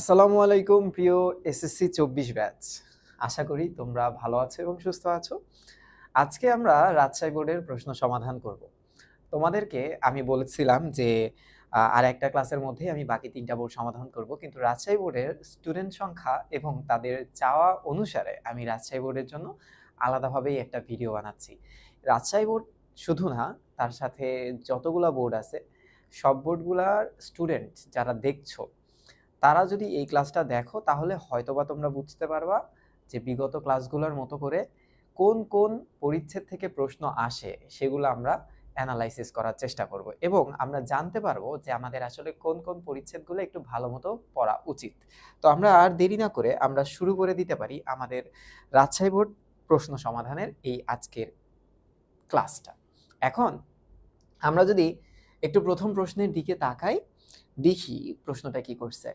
আসসালামু আলাইকুম প্রিয় এসএসসি চব্বিশ ব্যাচ আশা করি তোমরা ভালো আছো এবং সুস্থ আছো আজকে আমরা রাজশাহী বোর্ডের প্রশ্ন সমাধান করব তোমাদেরকে আমি বলেছিলাম যে আর একটা ক্লাসের মধ্যে আমি বাকি তিনটা বোর্ড সমাধান করব কিন্তু রাজশাহী বোর্ডের স্টুডেন্ট সংখ্যা এবং তাদের চাওয়া অনুসারে আমি রাজশাহী বোর্ডের জন্য আলাদাভাবেই একটা ভিডিও বানাচ্ছি রাজশাহী বোর্ড শুধু না তার সাথে যতগুলা বোর্ড আছে সব বোর্ডগুলার স্টুডেন্ট যারা দেখছো তারা যদি এই ক্লাসটা দেখো তাহলে হয়তোবা তোমরা বুঝতে পারবা যে বিগত ক্লাসগুলোর মতো করে কোন কোন পরিচ্ছেদ থেকে প্রশ্ন আসে সেগুলো আমরা অ্যানালাইসিস করার চেষ্টা করব এবং আমরা জানতে পারবো যে আমাদের আসলে কোন কোন পরিচ্ছেদগুলো একটু ভালো মতো পড়া উচিত তো আমরা আর দেরি না করে আমরা শুরু করে দিতে পারি আমাদের রাজশাহী বোর্ড প্রশ্ন সমাধানের এই আজকের ক্লাসটা এখন আমরা যদি একটু প্রথম প্রশ্নের দিকে তাকাই দেখি প্রশ্নটা কি করছে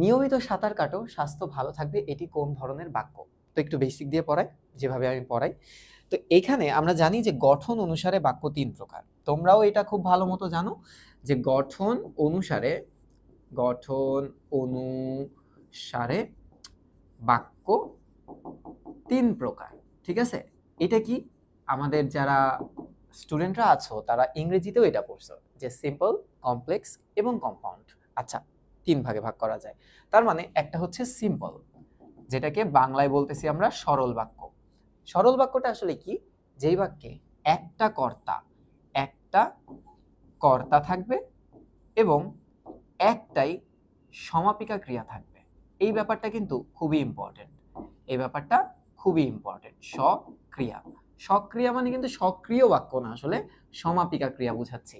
নিয়মিত সাঁতার কাটো স্বাস্থ্য ভালো থাকবে এটি কোন ধরনের বাক্য তো একটু বেসিক দিয়ে পড়াই যেভাবে আমি পড়াই তো এখানে আমরা জানি যে গঠন অনুসারে বাক্য তিন প্রকার তোমরাও এটা খুব ভালো মতো জানো যে গঠন অনুসারে গঠন অনুসারে বাক্য তিন প্রকার ঠিক আছে এটা কি আমাদের যারা স্টুডেন্টরা আছো তারা ইংরেজিতেও এটা পড়ছো যে সিম্পল কমপ্লেক্স এবং কম্পাউন্ড আচ্ছা তিন ভাগে ভাগ করা যায় তার মানে একটা হচ্ছে সিম্পল যেটাকে বাংলায় বলতেছি আমরা সরল বাক্য সরল বাক্যটা আসলে কি যেই বাক্যে একটা কর্তা একটা কর্তা থাকবে এবং একটাই সমাপিকা ক্রিয়া থাকবে এই ব্যাপারটা কিন্তু খুবই ইম্পর্টেন্ট এই ব্যাপারটা খুবই ইম্পর্টেন্ট সক্রিয়া সক্রিয়া মানে কিন্তু সক্রিয় বাক্য না আসলে সমাপিকা ক্রিয়া বুঝাচ্ছি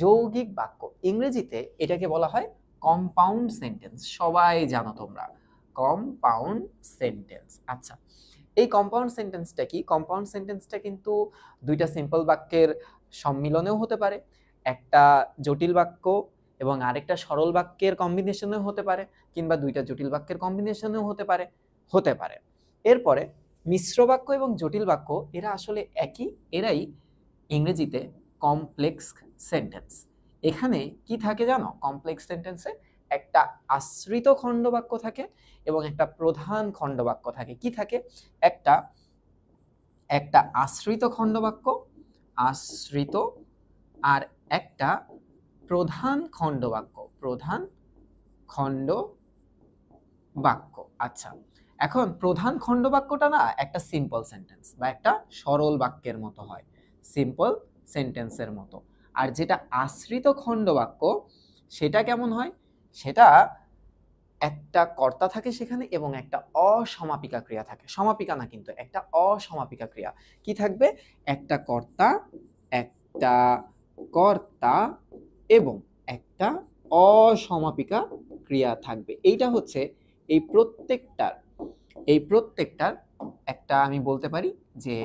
যৌগিক বাক্য ইংরেজিতে এটাকে বলা হয় কম্পাউন্ড সেন্টেন্স সবাই জানো তোমরা কম্পাউন্ড সেন্টেন্স আচ্ছা এই কম্পাউন্ড সেন্টেন্সটা কি কম্পাউন্ড সেন্টেন্সটা কিন্তু দুইটা সিম্পল বাক্যের সম্মিলনেও হতে পারে একটা জটিল বাক্য এবং আরেকটা সরল বাক্যের কম্বিনেশনেও হতে পারে কিংবা দুইটা জটিল বাক্যের কম্বিনেশনেও হতে পারে হতে পারে এরপরে মিশ্র বাক্য এবং জটিল বাক্য এরা আসলে একই এরাই ইংরেজিতে কমপ্লেক্স সেন্টেন্স এখানে কি থাকে জানো কমপ্লেক্স সেন্টেন্সে একটা আশ্রিত খণ্ডবাক্য থাকে এবং একটা প্রধান খণ্ডবাক্য থাকে কি থাকে একটা একটা আশ্রিত খণ্ডবাক্য আশ্রিত আর একটা প্রধান খণ্ডবাক্য প্রধান খণ্ড বাক্য আচ্ছা এখন প্রধান খণ্ড বাক্যটা না একটা সিম্পল সেন্টেন্স বা একটা সরল বাক্যের মতো হয় সিম্পল সেন্টেন্সের মতো আর যেটা আশ্রিত খণ্ডবাক্য সেটা কেমন হয় সেটা একটা কর্তা থাকে সেখানে এবং একটা অসমাপিকা ক্রিয়া থাকে সমাপিকা না কিন্তু একটা অসমাপিকা ক্রিয়া কি থাকবে একটা কর্তা একটা কর্তা এবং একটা অসমাপিকা ক্রিয়া থাকবে এইটা হচ্ছে এই প্রত্যেকটার এই প্রত্যেকটার একটা আমি বলতে পারি যে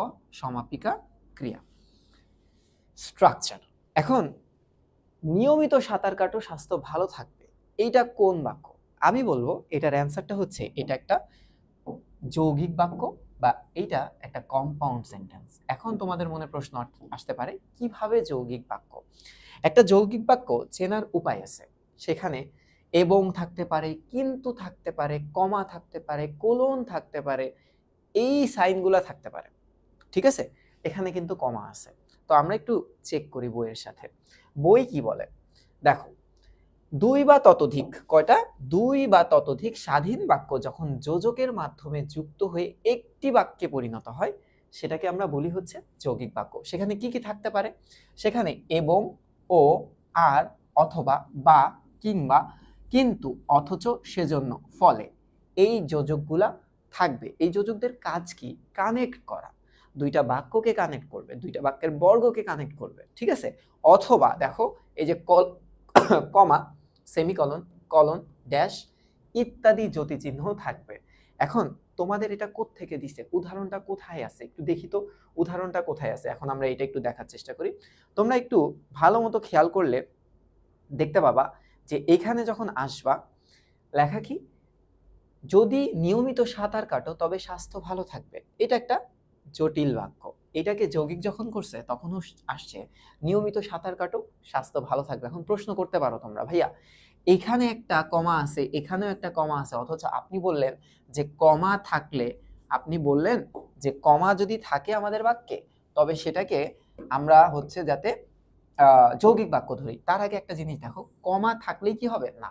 অসমাপিকা ক্রিয়া স্ট্রাকচার এখন নিয়মিত সাঁতার কাটো স্বাস্থ্য ভালো থাকবে এইটা কোন বাক্য আমি বলবো এটার অ্যান্সারটা হচ্ছে এটা একটা যৌগিক বাক্য বা এইটা একটা কম্পাউন্ড সেন্টেন্স এখন তোমাদের মনে প্রশ্ন আসতে পারে কিভাবে যৌগিক বাক্য একটা যৌগিক বাক্য চেনার উপায় আছে সেখানে এবং থাকতে পারে কিন্তু থাকতে পারে কমা থাকতে পারে কোলন থাকতে পারে এই সাইনগুলা থাকতে পারে ঠিক আছে এখানে কিন্তু কমা আছে তো আমরা একটু চেক করি বইয়ের সাথে বই কি বলে দেখো দুই বা ততোধিক কয়টা দুই বা ততোধিক স্বাধীন বাক্য যখন যোজকের মাধ্যমে যুক্ত হয়ে একটি বাক্যে পরিণত হয় সেটাকে আমরা বলি হচ্ছে যৌগিক বাক্য সেখানে কি কি থাকতে পারে সেখানে এবং ও আর অথবা বা কিংবা কিন্তু অথচ সেজন্য ফলে এই যোজকগুলা থাকবে এই যোজকদের কাজ কি কানেক্ট করা দুইটা বাক্যকে কানেক্ট করবে দুইটা বাক্যের বর্গকে কানেক্ট করবে ঠিক আছে অথবা দেখো এই যে colon comma semicolon colon dash ইত্যাদি জ্যোতিচিহ্ন থাকবে এখন তোমাদের এটা থেকে দিছে উদাহরণটা কোথায় আছে একটু দেখি তো উদাহরণটা কোথায় আছে এখন আমরা এটা একটু দেখার চেষ্টা করি তোমরা একটু ভালো মতো খেয়াল করলে দেখতে পাবা যে এখানে যখন আসবা লেখা কি যদি নিয়মিত সাঁতার কাটো তবে স্বাস্থ্য ভালো থাকবে এটা একটা জটিল বাক্য এটাকে যৌগিক যখন করছে তখনও আসছে নিয়মিত সাঁতার কাটো স্বাস্থ্য ভালো থাকবে এখন প্রশ্ন করতে পারো তোমরা ভাইয়া এখানে একটা কমা আছে এখানেও একটা কমা আছে অথচ আপনি বললেন যে কমা থাকলে আপনি বললেন যে কমা যদি থাকে আমাদের বাক্যে তবে সেটাকে আমরা হচ্ছে যাতে যৌগিক বাক্য ধরি তার আগে একটা জিনিস দেখো কমা থাকলেই কি হবে না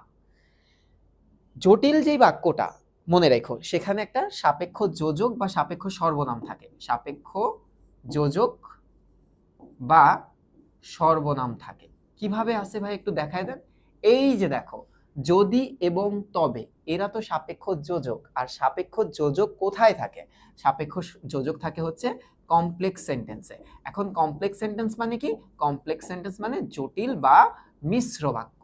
জটিল যেই বাক্যটা মনে রেখো সেখানে একটা সাপেক্ষ যোজক বা সাপেক্ষ সর্বনাম থাকে সাপেক্ষ যোজক বা সর্বনাম থাকে কিভাবে আছে ভাই একটু দেখায় দেন এই যে দেখো যদি এবং তবে এরা তো সাপেক্ষ যোজক আর সাপেক্ষ যোজক কোথায় থাকে সাপেক্ষ যোজক থাকে হচ্ছে কমপ্লেক্স সেন্টেন্সে এখন কমপ্লেক্স সেন্টেন্স মানে কি কমপ্লেক্স সেন্টেন্স মানে জটিল বা মিশ্র বাক্য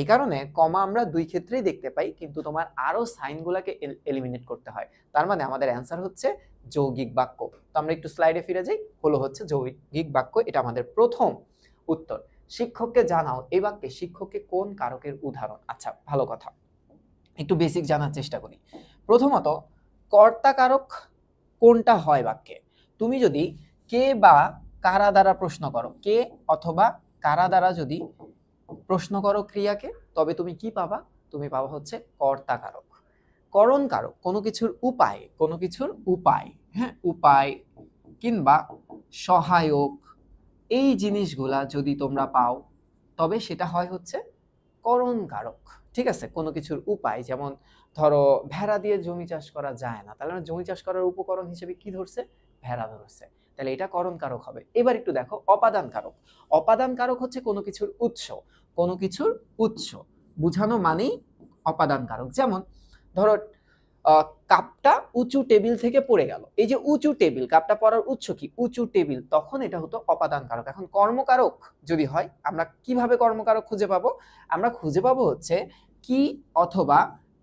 এই কারণে কমা আমরা দুই ক্ষেত্রেই দেখতে পাই কিন্তু তোমার আরও সাইনগুলোকে এলিমিনেট করতে হয় তার মানে আমাদের অ্যান্সার হচ্ছে যৌগিক বাক্য তো আমরা একটু স্লাইডে ফিরে যাই হলো হচ্ছে যৌগিক বাক্য এটা আমাদের প্রথম উত্তর শিক্ষককে জানাও এই বাক্যে শিক্ষককে কোন কারকের উদাহরণ আচ্ছা ভালো কথা একটু বেসিক জানার চেষ্টা করি প্রথমত কর্তা কারক কোনটা হয় বাক্যে তুমি যদি কে বা কারা দ্বারা প্রশ্ন করো কে অথবা কারা দ্বারা যদি প্রশ্ন করো ক্রিয়াকে তবে তুমি কি পাবা তুমি পাবা হচ্ছে কর্তা কারক করণ কারক কোনো কিছুর উপায় কোনো কিছুর উপায় হ্যাঁ উপায় কিংবা সহায়ক এই জিনিসগুলা যদি তোমরা পাও তবে সেটা হয় হচ্ছে করণ কারক ঠিক আছে কোনো কিছুর উপায় যেমন ধরো ভেড়া দিয়ে জমি চাষ করা যায় না তাহলে জমি চাষ করার উপকরণ হিসেবে কি ধরছে ভেড়া ধরছে তাহলে এটা করণ কারক হবে এবার একটু দেখো অপাদান কারক অপাদান কারক হচ্ছে কোনো কিছুর উৎস কোনো কিছুর উৎস বুঝানো মানেই অপাদান কারক যেমন ধরো কাপটা উঁচু টেবিল থেকে পড়ে গেল এই যে উঁচু টেবিল কাপটা পড়ার উৎস কি উঁচু টেবিল তখন এটা হতো অপাদান কারক এখন কর্মকারক যদি হয় আমরা কিভাবে কর্মকারক খুঁজে পাবো আমরা খুঁজে পাবো হচ্ছে কি অথবা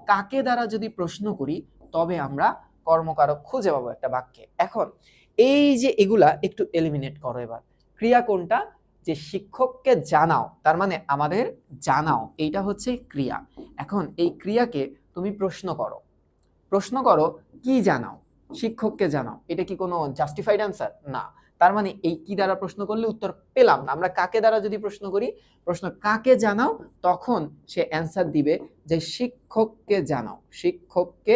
কাকে দ্বারা যদি প্রশ্ন করি তবে আমরা কর্মকারক খুঁজে পাবো একটা বাক্যে এখন এই যে এগুলা একটু এলিমিনেট করো এবার ক্রিয়া কোনটা যে শিক্ষককে জানাও তার মানে আমাদের জানাও এইটা হচ্ছে ক্রিয়া এখন এই ক্রিয়াকে তুমি প্রশ্ন করো প্রশ্ন করো কি জানাও শিক্ষককে জানাও এটা কি কোনো জাস্টিফাইড অ্যান্সার না তার মানে এই কি দ্বারা প্রশ্ন করলে উত্তর পেলাম না আমরা কাকে দ্বারা যদি প্রশ্ন করি প্রশ্ন কাকে জানাও তখন সে অ্যান্সার দিবে যে শিক্ষককে জানাও শিক্ষককে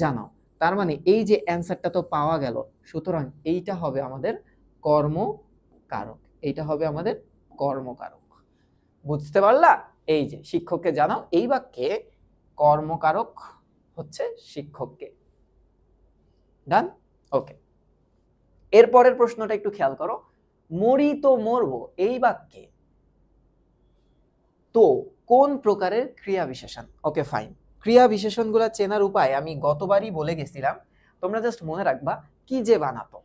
জানাও তার মানে এই যে অ্যান্সারটা তো পাওয়া গেল সুতরাং এইটা হবে আমাদের কর্মকারক এইটা হবে আমাদের কর্মকারক বুঝতে পারলা এই যে শিক্ষককে জানাও এই বাক্যে কর্মকারক হচ্ছে শিক্ষককে ডান ওকে এরপরের প্রশ্নটা একটু খেয়াল করো মরি তো মরব এই বাক্যে তো কোন প্রকারের ক্রিয়া বিশেষণ ওকে ফাইন ক্রিয়া বিশেষণগুলো চেনার উপায় আমি গতবারই বলে গেছিলাম তোমরা জাস্ট মনে রাখবা কি যে বানাতো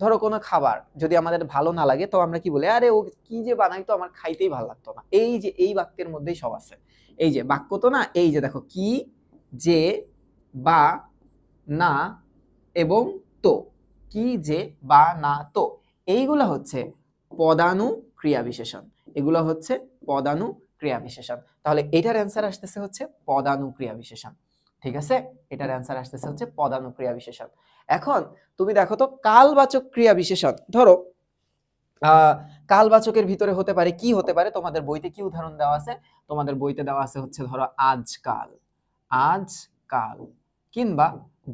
ধরো কোনো খাবার যদি আমাদের ভালো না লাগে তো আমরা কি বলি আরে ও কি যে বানাইতো আমার খাইতেই ভালো লাগতো না এই যে এই বাক্যের মধ্যেই সব আছে এই যে বাক্য তো না এই যে দেখো কি যে বা না এবং তো কি যে বা না তো এইগুলো হচ্ছে পদানু ক্রিয়া বিশেষণ এগুলো হচ্ছে পদানু ক্রিয়া বিশেষণ তাহলে এটার অ্যান্সার আসতেছে হচ্ছে পদানু ক্রিয়া বিশেষণ ঠিক আছে এটার অ্যান্সার আসতেছে হচ্ছে পদানু ক্রিয়া বিশেষণ এখন তুমি দেখো তো কালবাচক ক্রিয়া বিশেষণ ধরো কালবাচকের ভিতরে হতে পারে কি হতে পারে তোমাদের বইতে কি উদাহরণ দেওয়া আছে তোমাদের বইতে দেওয়া আছে হচ্ছে ধরো আজকাল আজকাল কিংবা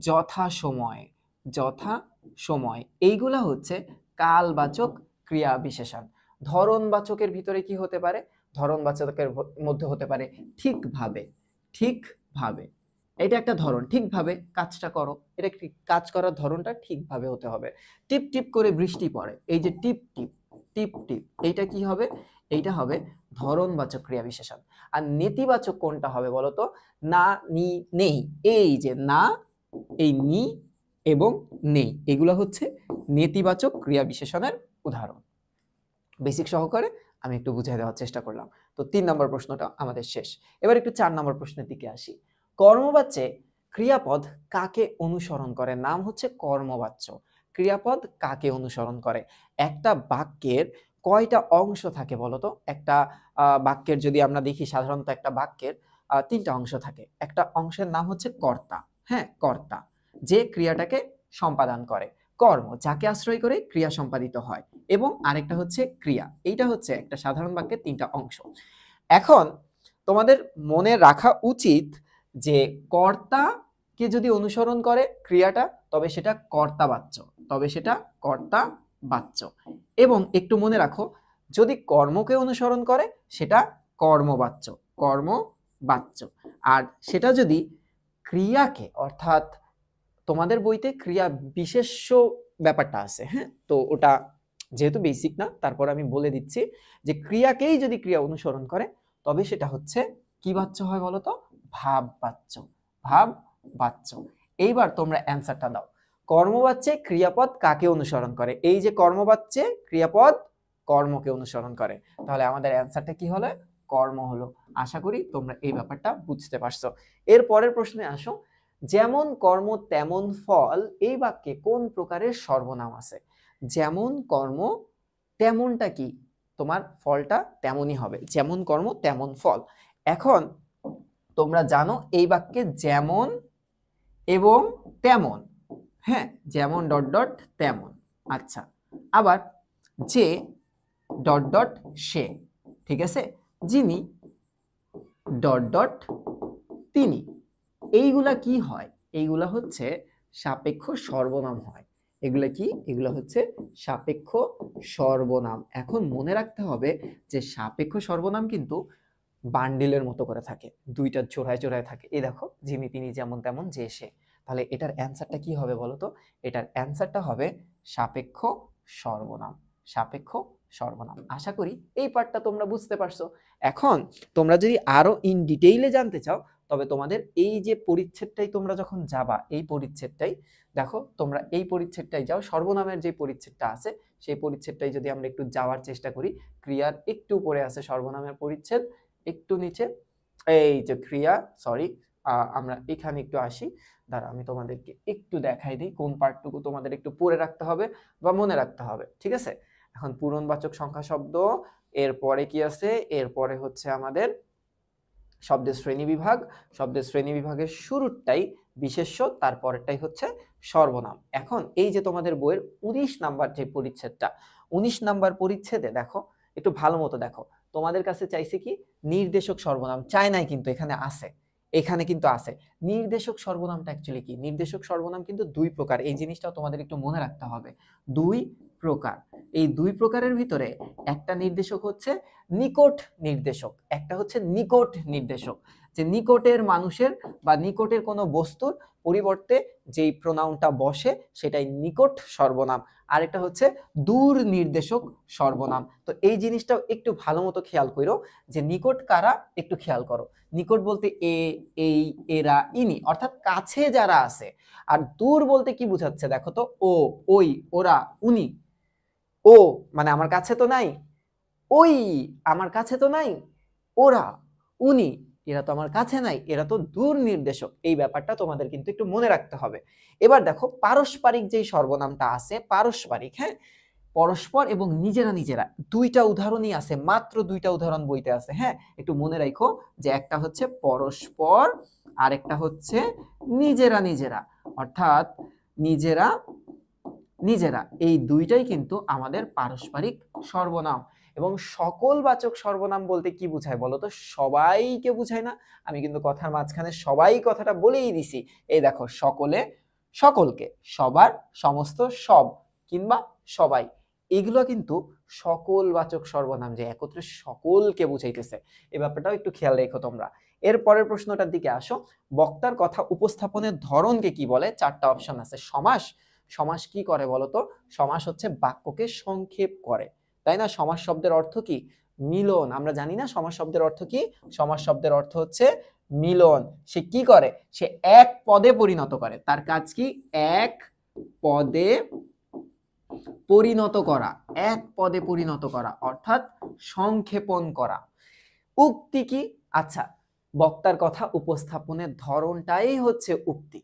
যথা সময় যথা সময় এইগুলা হচ্ছে কালবাচক ক্রিয়া বিশেষণ ধরনবাচকের ভিতরে কি হতে পারে ধরনবাচকের মধ্যে হতে পারে ঠিকভাবে ঠিকভাবে এটা একটা ধরন ঠিকভাবে কাজটা করো এটা কাজ করার ধরনটা ঠিকভাবে হতে হবে টিপ টিপ করে বৃষ্টি পড়ে এই যে টিপ টিপ টিপ টিপ এইটা কি হবে এইটা হবে ধরনবাচক ক্রিয়া বিশেষণ আর নেতিবাচক কোনটা হবে বলতো না নি নেই এই যে না এই নি এবং নেই এগুলো হচ্ছে নেতিবাচক ক্রিয়া বিশেষণের উদাহরণ বেসিক সহকারে আমি একটু বুঝিয়ে দেওয়ার চেষ্টা করলাম তো তিন নম্বর প্রশ্নটা আমাদের শেষ এবার একটু চার নম্বর প্রশ্নের দিকে আসি কর্মবাচ্যে ক্রিয়াপদ কাকে অনুসরণ করে নাম হচ্ছে কর্মবাচ্য ক্রিয়াপদ কাকে অনুসরণ করে একটা বাক্যের কয়টা অংশ থাকে বলতো একটা বাক্যের যদি আমরা দেখি সাধারণত একটা বাক্যের তিনটা অংশ থাকে একটা অংশের নাম হচ্ছে কর্তা হ্যাঁ কর্তা যে ক্রিয়াটাকে সম্পাদন করে কর্ম যাকে আশ্রয় করে ক্রিয়া সম্পাদিত হয় এবং আরেকটা হচ্ছে ক্রিয়া এইটা হচ্ছে একটা সাধারণ বাক্যের তিনটা অংশ এখন তোমাদের মনে রাখা উচিত যে কর্তাকে যদি অনুসরণ করে ক্রিয়াটা তবে সেটা কর্তা বাচ্য তবে সেটা কর্তা বাচ্য এবং একটু মনে রাখো যদি কর্মকে অনুসরণ করে সেটা কর্মবাচ্য কর্ম বাচ্য আর সেটা যদি ক্রিয়াকে অর্থাৎ তোমাদের বইতে ক্রিয়া বিশেষ্য ব্যাপারটা আছে হ্যাঁ তো ওটা যেহেতু বেসিক না তারপর আমি বলে দিচ্ছি যে ক্রিয়াকেই যদি ক্রিয়া অনুসরণ করে তবে সেটা হচ্ছে কি বাচ্য হয় বলতো ভাব বাচ্য ভাব বাচ্য এইবার তোমরা অ্যান্সারটা দাও কর্মবাচ্যে ক্রিয়াপদ কাকে অনুসরণ করে এই যে কর্মবাচ্যে ক্রিয়াপদ কর্মকে অনুসরণ করে তাহলে আমাদের অ্যান্সারটা কি হলো কর্ম হলো আশা করি তোমরা এই ব্যাপারটা বুঝতে পারছো এর পরের প্রশ্নে আসো যেমন কর্ম তেমন ফল এই বাক্যে কোন প্রকারের সর্বনাম আছে যেমন কর্ম তেমনটা কি তোমার ফলটা তেমনই হবে যেমন কর্ম তেমন ফল এখন তোমরা জানো এই বাক্যে যেমন এবং তেমন হ্যাঁ যেমন ডট ডট তেমন আচ্ছা আবার যে ডট ডট সে ঠিক আছে যিনি ডট ডট তিনি এইগুলা কি হয় এইগুলা হচ্ছে সাপেক্ষ সর্বনাম হয় এগুলা কি এগুলো হচ্ছে সাপেক্ষ সর্বনাম এখন মনে রাখতে হবে যে সাপেক্ষ সর্বনাম কিন্তু বান্ডিলের মতো করে থাকে দুইটা চোরায় চোরায় থাকে এই দেখো যিনি তিনি যেমন তেমন যে সে তাহলে এটার অ্যান্সারটা কি হবে বলো তো এটার অ্যান্সারটা হবে সাপেক্ষ সর্বনাম সাপেক্ষ সর্বনাম আশা করি এই পার্টটা তোমরা বুঝতে পারছো এখন তোমরা যদি আরও ইন ডিটেইলে জানতে চাও তবে তোমাদের এই যে পরিচ্ছেদটাই তোমরা যখন যাবা এই পরিচ্ছেদটাই দেখো তোমরা এই পরিচ্ছেদটাই যাও সর্বনামের যে পরিচ্ছেদটা আছে সেই পরিচ্ছেদটাই যদি আমরা একটু যাওয়ার চেষ্টা করি ক্রিয়ার একটু উপরে আছে সর্বনামের পরিচ্ছেদ একটু নিচে এই যে ক্রিয়া সরি আমরা এখানে একটু আসি দাঁড়া আমি তোমাদেরকে একটু দেখাই দিই কোন পার্টটুকু তোমাদের একটু পড়ে রাখতে হবে বা মনে রাখতে হবে ঠিক আছে এখন পূরণবাচক সংখ্যা শব্দ এরপরে কি আছে এরপরে হচ্ছে আমাদের শব্দের শ্রেণী বিভাগ শব্দের শ্রেণী বিভাগের শুরুরটাই বিশেষ্য তারপরেরটাই হচ্ছে সর্বনাম এখন এই যে তোমাদের বইয়ের উনিশ নাম্বার যে পরিচ্ছেদটা উনিশ নাম্বার পরিচ্ছেদে দেখো একটু ভালো মতো দেখো তোমাদের কাছে চাইছে কি নির্দেশক সর্বনাম চায় নাই কিন্তু এখানে আছে এখানে কিন্তু আছে নির্দেশক সর্বনামটা অ্যাকচুয়ালি কি নির্দেশক সর্বনাম কিন্তু দুই প্রকার এই জিনিসটাও তোমাদের একটু মনে রাখতে হবে দুই প্রকার এই দুই প্রকারের ভিতরে একটা নির্দেশক হচ্ছে নিকট নির্দেশক একটা হচ্ছে নিকট নির্দেশক যে নিকটের মানুষের বা নিকটের কোনো বস্তুর পরিবর্তে যেই প্রোনাউনটা বসে সেটাই নিকট সর্বনাম আরেকটা হচ্ছে দূর নির্দেশক সর্বনাম তো এই জিনিসটাও একটু ভালো মতো খেয়াল করো যে নিকট কারা একটু খেয়াল করো নিকট বলতে এ এই এরা ইনি অর্থাৎ কাছে যারা আছে আর দূর বলতে কি বুঝাচ্ছে দেখো তো ও ওই ওরা উনি ও মানে আমার কাছে তো নাই ওই আমার কাছে তো নাই ওরা উনি এরা তো আমার কাছে নাই এরা তো দূর নির্দেশক এই ব্যাপারটা তোমাদের কিন্তু একটু মনে রাখতে হবে এবার দেখো পারস্পরিক যেই সর্বনামটা আছে পারস্পরিক হ্যাঁ পরস্পর এবং নিজেরা নিজেরা দুইটা উদাহরণই আছে মাত্র দুইটা উদাহরণ বইতে আছে হ্যাঁ একটু মনে রাখো যে একটা হচ্ছে পরস্পর আর একটা হচ্ছে নিজেরা নিজেরা অর্থাৎ নিজেরা নিজেরা এই দুইটাই কিন্তু আমাদের পারস্পরিক সর্বনাম এবং সকল বাচক সর্বনাম বলতে কি বোঝায় বলো তো সবাইকে বুঝায় না আমি কিন্তু কথার মাঝখানে সবাই কথাটা বলেই দিছি এই দেখো সকলে সকলকে সবার সমস্ত সব কিংবা সবাই এগুলো কিন্তু সকল বাচক সর্বনাম যে একত্রে সকলকে বুঝাইতেছে এ ব্যাপারটাও একটু খেয়াল রেখো তোমরা এর পরের প্রশ্নটার দিকে আসো বক্তার কথা উপস্থাপনের ধরনকে কি বলে চারটা অপশন আছে সমাস সমাস কি করে বলতো সমাস হচ্ছে বাক্যকে সংক্ষেপ করে তাই না সমাস শব্দের অর্থ কি মিলন আমরা জানি না সমাস শব্দের অর্থ কি সমাস শব্দের অর্থ হচ্ছে মিলন সে কি করে সে এক পদে পরিণত করে তার কাজ কি এক পদে পরিণত করা এক পদে পরিণত করা অর্থাৎ সংক্ষেপণ করা উক্তি কি আচ্ছা বক্তার কথা উপস্থাপনের ধরনটাই হচ্ছে উক্তি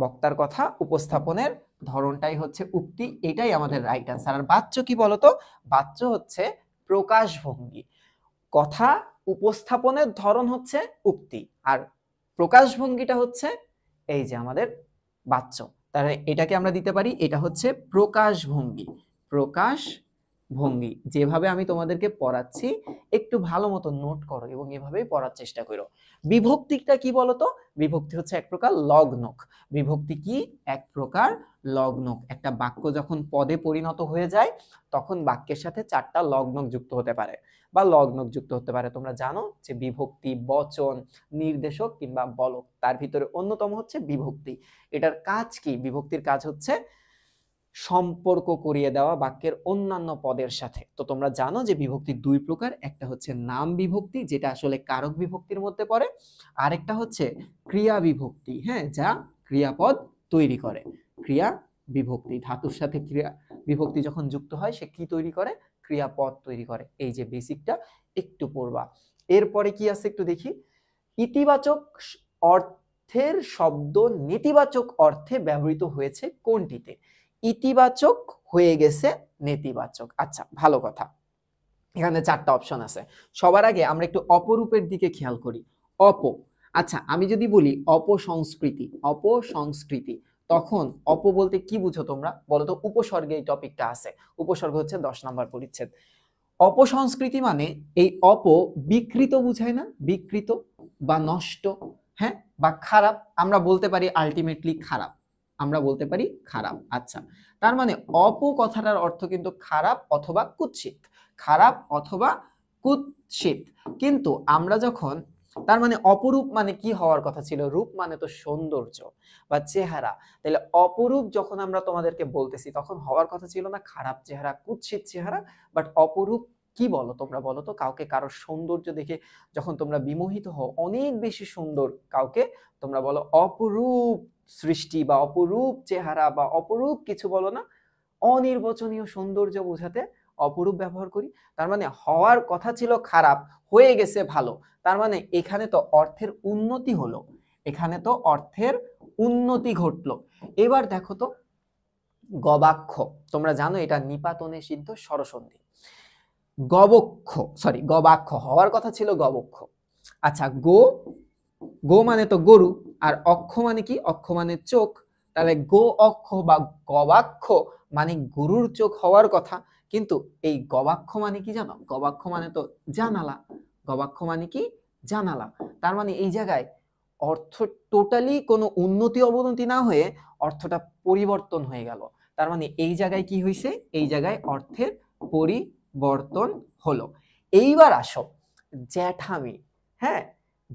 বক্তার কথা উপস্থাপনের ধরনটাই হচ্ছে উক্তি এটাই আমাদের রাইট আনসার আর বাচ্চ কি বলতো বাচ্চ হচ্ছে প্রকাশভঙ্গি কথা উপস্থাপনের ধরন হচ্ছে উক্তি আর প্রকাশভঙ্গিটা হচ্ছে এই যে আমাদের বাচ্চ তাহলে এটাকে আমরা দিতে পারি এটা হচ্ছে প্রকাশভঙ্গি প্রকাশ ভঙ্গি যেভাবে আমি তোমাদেরকে পড়াচ্ছি একটু ভালো মতো নোট করো এবং এভাবেই পড়ার চেষ্টা করো বিভক্তিটা কি বলতো বিভক্তি হচ্ছে এক প্রকার লগ্নক বিভক্তি কি এক প্রকার লগ্নক একটা বাক্য যখন পদে পরিণত হয়ে যায় তখন বাক্যের সাথে চারটা লগ্নক যুক্ত হতে পারে বা লগ্নক যুক্ত হতে পারে তোমরা জানো যে বিভক্তি বচন নির্দেশক কিংবা বলক তার ভিতরে অন্যতম হচ্ছে বিভক্তি এটার কাজ কি বিভক্তির কাজ হচ্ছে সম্পর্ক করিয়ে দেওয়া বাক্যের অন্যান্য পদের সাথে তো তোমরা জানো যে বিভক্তি দুই প্রকার একটা হচ্ছে নাম বিভক্তি যেটা আসলে কারক বিভক্তির মধ্যে পড়ে আরেকটা হচ্ছে ক্রিয়া বিভক্তি হ্যাঁ যা ক্রিয়াপদ তৈরি করে ক্রিয়া বিভক্তি ধাতুর সাথে ক্রিয়া বিভক্তি যখন যুক্ত হয় সে কি তৈরি করে ক্রিয়াপদ তৈরি করে এই যে বেসিকটা একটু পড়বা এরপরে কি আছে একটু দেখি ইতিবাচক অর্থের শব্দ নেতিবাচক অর্থে ব্যবহৃত হয়েছে কোনটিতে ইতিবাচক হয়ে গেছে নেতিবাচক আচ্ছা ভালো কথা এখানে চারটা অপশন আছে সবার আগে আমরা একটু অপরূপের দিকে খেয়াল করি অপ আচ্ছা আমি যদি বলি অপসংস্কৃতি অপসংস্কৃতি তখন অপ বলতে কি বুঝো তোমরা বলো তো উপসর্গে এই টপিকটা আছে উপসর্গ হচ্ছে দশ নম্বর পরিচ্ছেদ অপসংস্কৃতি মানে এই অপ বিকৃত বুঝায় না বিকৃত বা নষ্ট হ্যাঁ বা খারাপ আমরা বলতে পারি আলটিমেটলি খারাপ আমরা বলতে পারি খারাপ আচ্ছা তার মানে অপকথাটার কথাটার অর্থ কিন্তু খারাপ অথবা কুৎসিত খারাপ অথবা কুৎসিত কিন্তু আমরা যখন তার মানে অপরূপ মানে কি হওয়ার কথা ছিল রূপ মানে তো সৌন্দর্য বা চেহারা তাহলে অপরূপ যখন আমরা তোমাদেরকে বলতেছি তখন হওয়ার কথা ছিল না খারাপ চেহারা কুৎসিত চেহারা বাট অপরূপ কি বলো তোমরা বলো তো কাউকে কারো সৌন্দর্য দেখে যখন তোমরা বিমোহিত হও অনেক বেশি সুন্দর কাউকে তোমরা বলো অপরূপ সৃষ্টি বা অপরূপ চেহারা বা অপরূপ কিছু বলো না অনির্বচনীয় সৌন্দর্য বোঝাতে অপরূপ ব্যবহার করি তার মানে হওয়ার কথা ছিল খারাপ হয়ে গেছে ভালো তার মানে এখানে তো অর্থের উন্নতি হলো এখানে তো অর্থের উন্নতি ঘটলো এবার দেখো তো গবাক্ষ তোমরা জানো এটা নিপাতনে সিদ্ধ সরসন্ধি গবক্ষ সরি গবাক্ষ হওয়ার কথা ছিল গবক্ষ আচ্ছা গো গো মানে তো গরু আর অক্ষ মানে কি অক্ষ মানে চোখ তাহলে গো অক্ষ বা গবাক্ষ মানে গরুর চোখ হওয়ার কথা কিন্তু এই গবাক্ষ মানে কি জানো গবাক্ষ মানে তো জানালা গবাক্ষ মানে কি জানালা তার মানে এই জায়গায় অর্থ টোটালি কোনো উন্নতি অবনতি না হয়ে অর্থটা পরিবর্তন হয়ে গেল তার মানে এই জায়গায় কি হয়েছে এই জায়গায় অর্থের পরিবর্তন হলো এইবার আসো জ্যাঠামি হ্যাঁ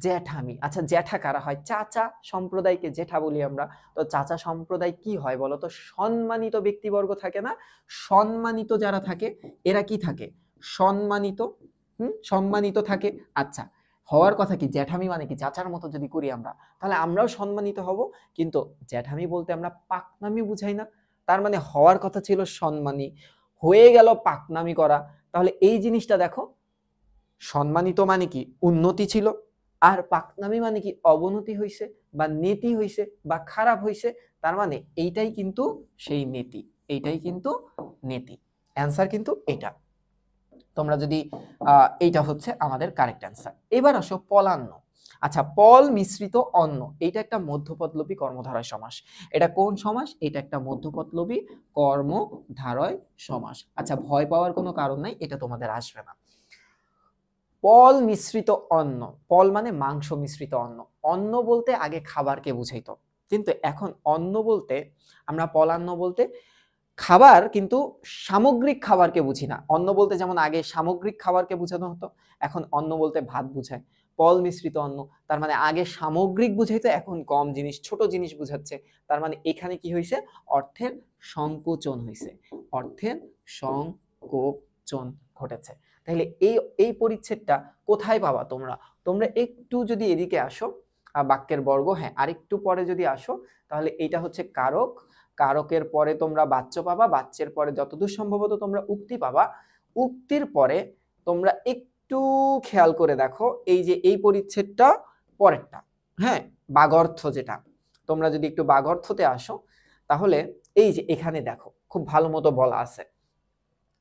জ্যাঠামি আচ্ছা জ্যাঠা কারা হয় চাচা সম্প্রদায়কে জ্যাঠা বলি আমরা তো চাচা সম্প্রদায় কি হয় বলো তো সম্মানিত ব্যক্তিবর্গ থাকে না সম্মানিত যারা থাকে এরা কি থাকে সম্মানিত হুম সম্মানিত থাকে আচ্ছা হওয়ার কথা কি জ্যাঠামি মানে কি চাচার মতো যদি করি আমরা তাহলে আমরাও সম্মানিত হব কিন্তু জ্যাঠামি বলতে আমরা পাকনামি বুঝাই না তার মানে হওয়ার কথা ছিল সম্মানি হয়ে গেল পাকনামি করা তাহলে এই জিনিসটা দেখো সম্মানিত মানে কি উন্নতি ছিল আর পাকনামি মানে কি অবনতি হইছে বা নীতি হইছে বা খারাপ হইছে তার মানে এইটাই কিন্তু সেই নীতি এইটাই কিন্তু নীতি অ্যান্সার কিন্তু এটা তোমরা যদি এইটা হচ্ছে আমাদের কারেক্ট অ্যান্সার এবার আসো পলান্ন আচ্ছা পল মিশ্রিত অন্ন এটা একটা মধ্যপদলবী কর্মধারয় সমাস এটা কোন সমাস এটা একটা মধ্যপদলবী কর্মধারয় সমাস আচ্ছা ভয় পাওয়ার কোনো কারণ নাই এটা তোমাদের আসবে না পল মিশ্রিত অন্ন পল মানে মাংস মিশ্রিত অন্ন অন্ন বলতে আগে খাবারকে বুঝাইত কিন্তু এখন অন্ন বলতে আমরা পলান্ন বলতে খাবার কিন্তু সামগ্রিক খাবারকে বুঝি না অন্ন বলতে যেমন আগে সামগ্রিক খাবারকে বোঝানো হতো এখন অন্ন বলতে ভাত বুঝায় পল মিশ্রিত অন্ন তার মানে আগে সামগ্রিক বুঝাইত এখন কম জিনিস ছোট জিনিস বুঝাচ্ছে তার মানে এখানে কি হয়েছে অর্থের সংকোচন হয়েছে অর্থের সংকোচন ঘটেছে তাহলে এই এই পরিচ্ছেদটা কোথায় পাবা তোমরা তোমরা একটু যদি এদিকে আসো বাক্যের বর্গ হ্যাঁ আরেকটু পরে যদি আসো তাহলে এইটা হচ্ছে কারক কারকের পরে তোমরা বাচ্চ পাবা বাচ্চের পরে যতদূর সম্ভবত তোমরা উক্তি পাবা উক্তির পরে তোমরা একটু খেয়াল করে দেখো এই যে এই পরিচ্ছেদটা পরেরটা হ্যাঁ বাগর্থ যেটা তোমরা যদি একটু বাগর্থতে আসো তাহলে এই যে এখানে দেখো খুব ভালো মতো বলা আছে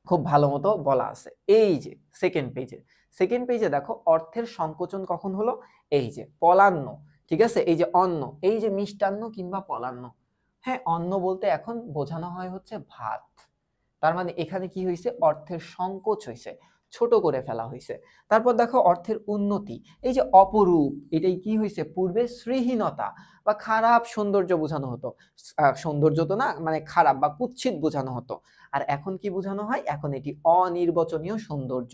খুব ভালো মতো বলা আছে এই যে সেকেন্ড পেজে সেকেন্ড পেজে দেখো অর্থের সংকোচন কখন হলো এই যে পলান্ন ঠিক আছে এই যে অন্ন এই যে মিষ্টান্ন কিংবা পলান্ন হ্যাঁ অন্ন বলতে এখন বোঝানো হয় হচ্ছে ভাত তার মানে এখানে কি হয়েছে অর্থের সংকোচ হয়েছে ছোট করে ফেলা হয়েছে তারপর দেখো অর্থের উন্নতি এই যে অপরূপ এটাই কি হয়েছে পূর্বে শ্রীহীনতা বা খারাপ সৌন্দর্য বোঝানো হতো সৌন্দর্য তো না মানে খারাপ বা কুৎসিত বোঝানো হতো আর এখন কি বোঝানো হয় এখন এটি অনির্বচনীয় সৌন্দর্য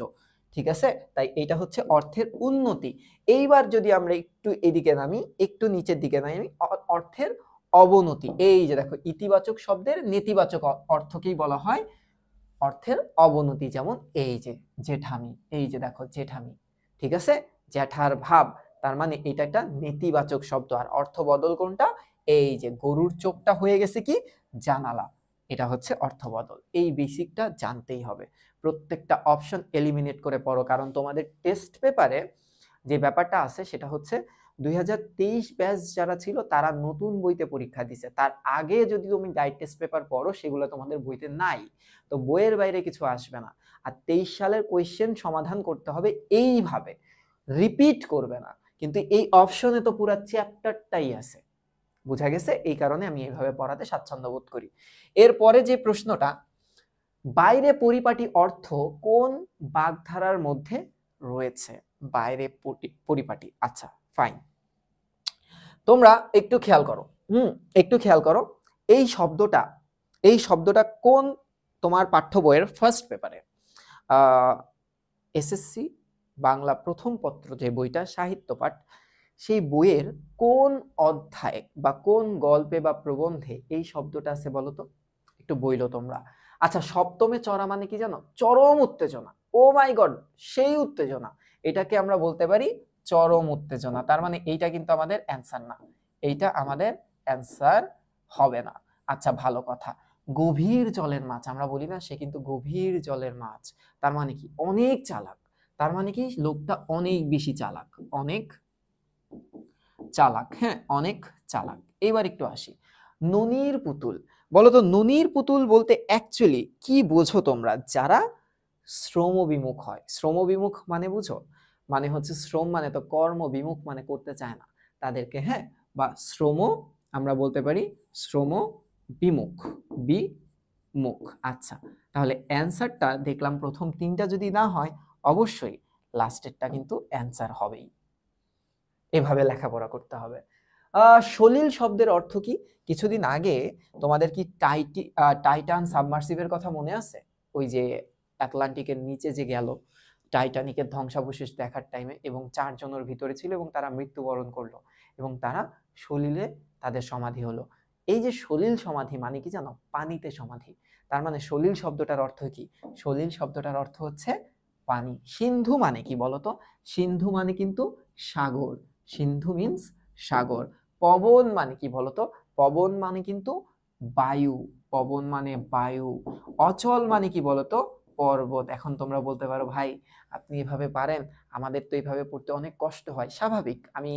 ঠিক আছে তাই এটা হচ্ছে অর্থের উন্নতি এইবার যদি আমরা একটু এদিকে নামি একটু নিচের দিকে নামি অর্থের অবনতি এই যে দেখো ইতিবাচক শব্দের নেতিবাচক অর্থকেই বলা হয় অর্থের অবনতি যেমন এই যে জেঠামি এই যে দেখো জেঠামি ঠিক আছে জ্যাঠার ভাব তার মানে এটা একটা নেতিবাচক শব্দ আর অর্থ বদল কোনটা এই যে গরুর চোখটা হয়ে গেছে কি জানালা এটা হচ্ছে অর্থ বদল এই বেসিকটা জানতেই হবে প্রত্যেকটা অপশন এলিমিনেট করে পড়ো কারণ তোমাদের টেস্ট পেপারে যে ব্যাপারটা আছে সেটা হচ্ছে দুই ব্যাচ যারা ছিল তারা নতুন বইতে পরীক্ষা দিছে তার আগে যদি তুমি গাইড টেস্ট পেপার পড়ো সেগুলো তোমাদের বইতে নাই তো বইয়ের বাইরে কিছু আসবে না আর তেইশ সালের কোয়েশ্চেন সমাধান করতে হবে এইভাবে রিপিট করবে না কিন্তু এই অপশনে তো পুরো চ্যাপ্টারটাই আছে বোঝা গেছে এই কারণে আমি এইভাবে পড়াতে স্বাচ্ছন্দ্য বোধ করি এরপরে যে প্রশ্নটা বাইরে পরিপাটি অর্থ কোন বাগধারার মধ্যে রয়েছে বাইরে পরিপাটি আচ্ছা ফাইন তোমরা একটু খেয়াল করো হুম একটু খেয়াল করো এই শব্দটা এই শব্দটা কোন তোমার পাঠ্য বইয়ের ফার্স্ট পেপারে এসএসসি বাংলা প্রথম পত্র যে বইটা সাহিত্য পাঠ সেই বইয়ের কোন অধ্যায় বা কোন গল্পে বা প্রবন্ধে এই শব্দটা আছে বলো তো একটু বইলো তোমরা আচ্ছা সপ্তমে চড়া মানে কি জানো চরম উত্তেজনা ও মাই গড সেই উত্তেজনা এটাকে আমরা বলতে পারি চরম উত্তেজনা তার মানে এইটা কিন্তু আমাদের অ্যান্সার না এইটা আমাদের অ্যান্সার হবে না আচ্ছা ভালো কথা গভীর জলের মাছ আমরা বলি না সে কিন্তু গভীর জলের মাছ তার মানে কি অনেক চালাক তার মানে কি লোকটা অনেক বেশি চালাক অনেক চালাক হ্যাঁ অনেক চালাক এবার একটু আসি ননির পুতুল বলতো ননির পুতুল বলতে অ্যাকচুয়ালি কি বোঝো তোমরা যারা শ্রম বিমুখ হয় শ্রম বিমুখ মানে বুঝো মানে হচ্ছে শ্রম মানে তো কর্ম বিমুখ মানে করতে চায় না তাদেরকে হ্যাঁ বা শ্রম আমরা বলতে পারি শ্রম বিমুখ বিমুখ আচ্ছা তাহলে অ্যান্সারটা দেখলাম প্রথম তিনটা যদি না হয় অবশ্যই লাস্টেরটা কিন্তু অ্যান্সার হবেই এভাবে লেখাপড়া করতে হবে সলিল শব্দের অর্থ কি কিছুদিন আগে তোমাদের কি টাইটি টাইটান সাবমার্সিভের কথা মনে আছে ওই যে অ্যাটলান্টিকের নিচে যে গেল টাইটানিকের ধ্বংসাবশেষ দেখার টাইমে এবং চারজনের ভিতরে ছিল এবং তারা মৃত্যুবরণ করলো এবং তারা সলিলে তাদের সমাধি হলো এই যে সলিল সমাধি মানে কি জানো পানিতে সমাধি তার মানে সলিল শব্দটার অর্থ কি সলিল শব্দটার অর্থ হচ্ছে পানি সিন্ধু মানে কি বলতো সিন্ধু মানে কিন্তু সাগর সিন্ধু মিনস সাগর পবন মানে কি বলতো পবন মানে কিন্তু বায়ু পবন মানে বায়ু অচল মানে কি বলতো পর্বত এখন তোমরা বলতে পারো ভাই আপনি এভাবে পারেন আমাদের তো এইভাবে পড়তে অনেক কষ্ট হয় স্বাভাবিক আমি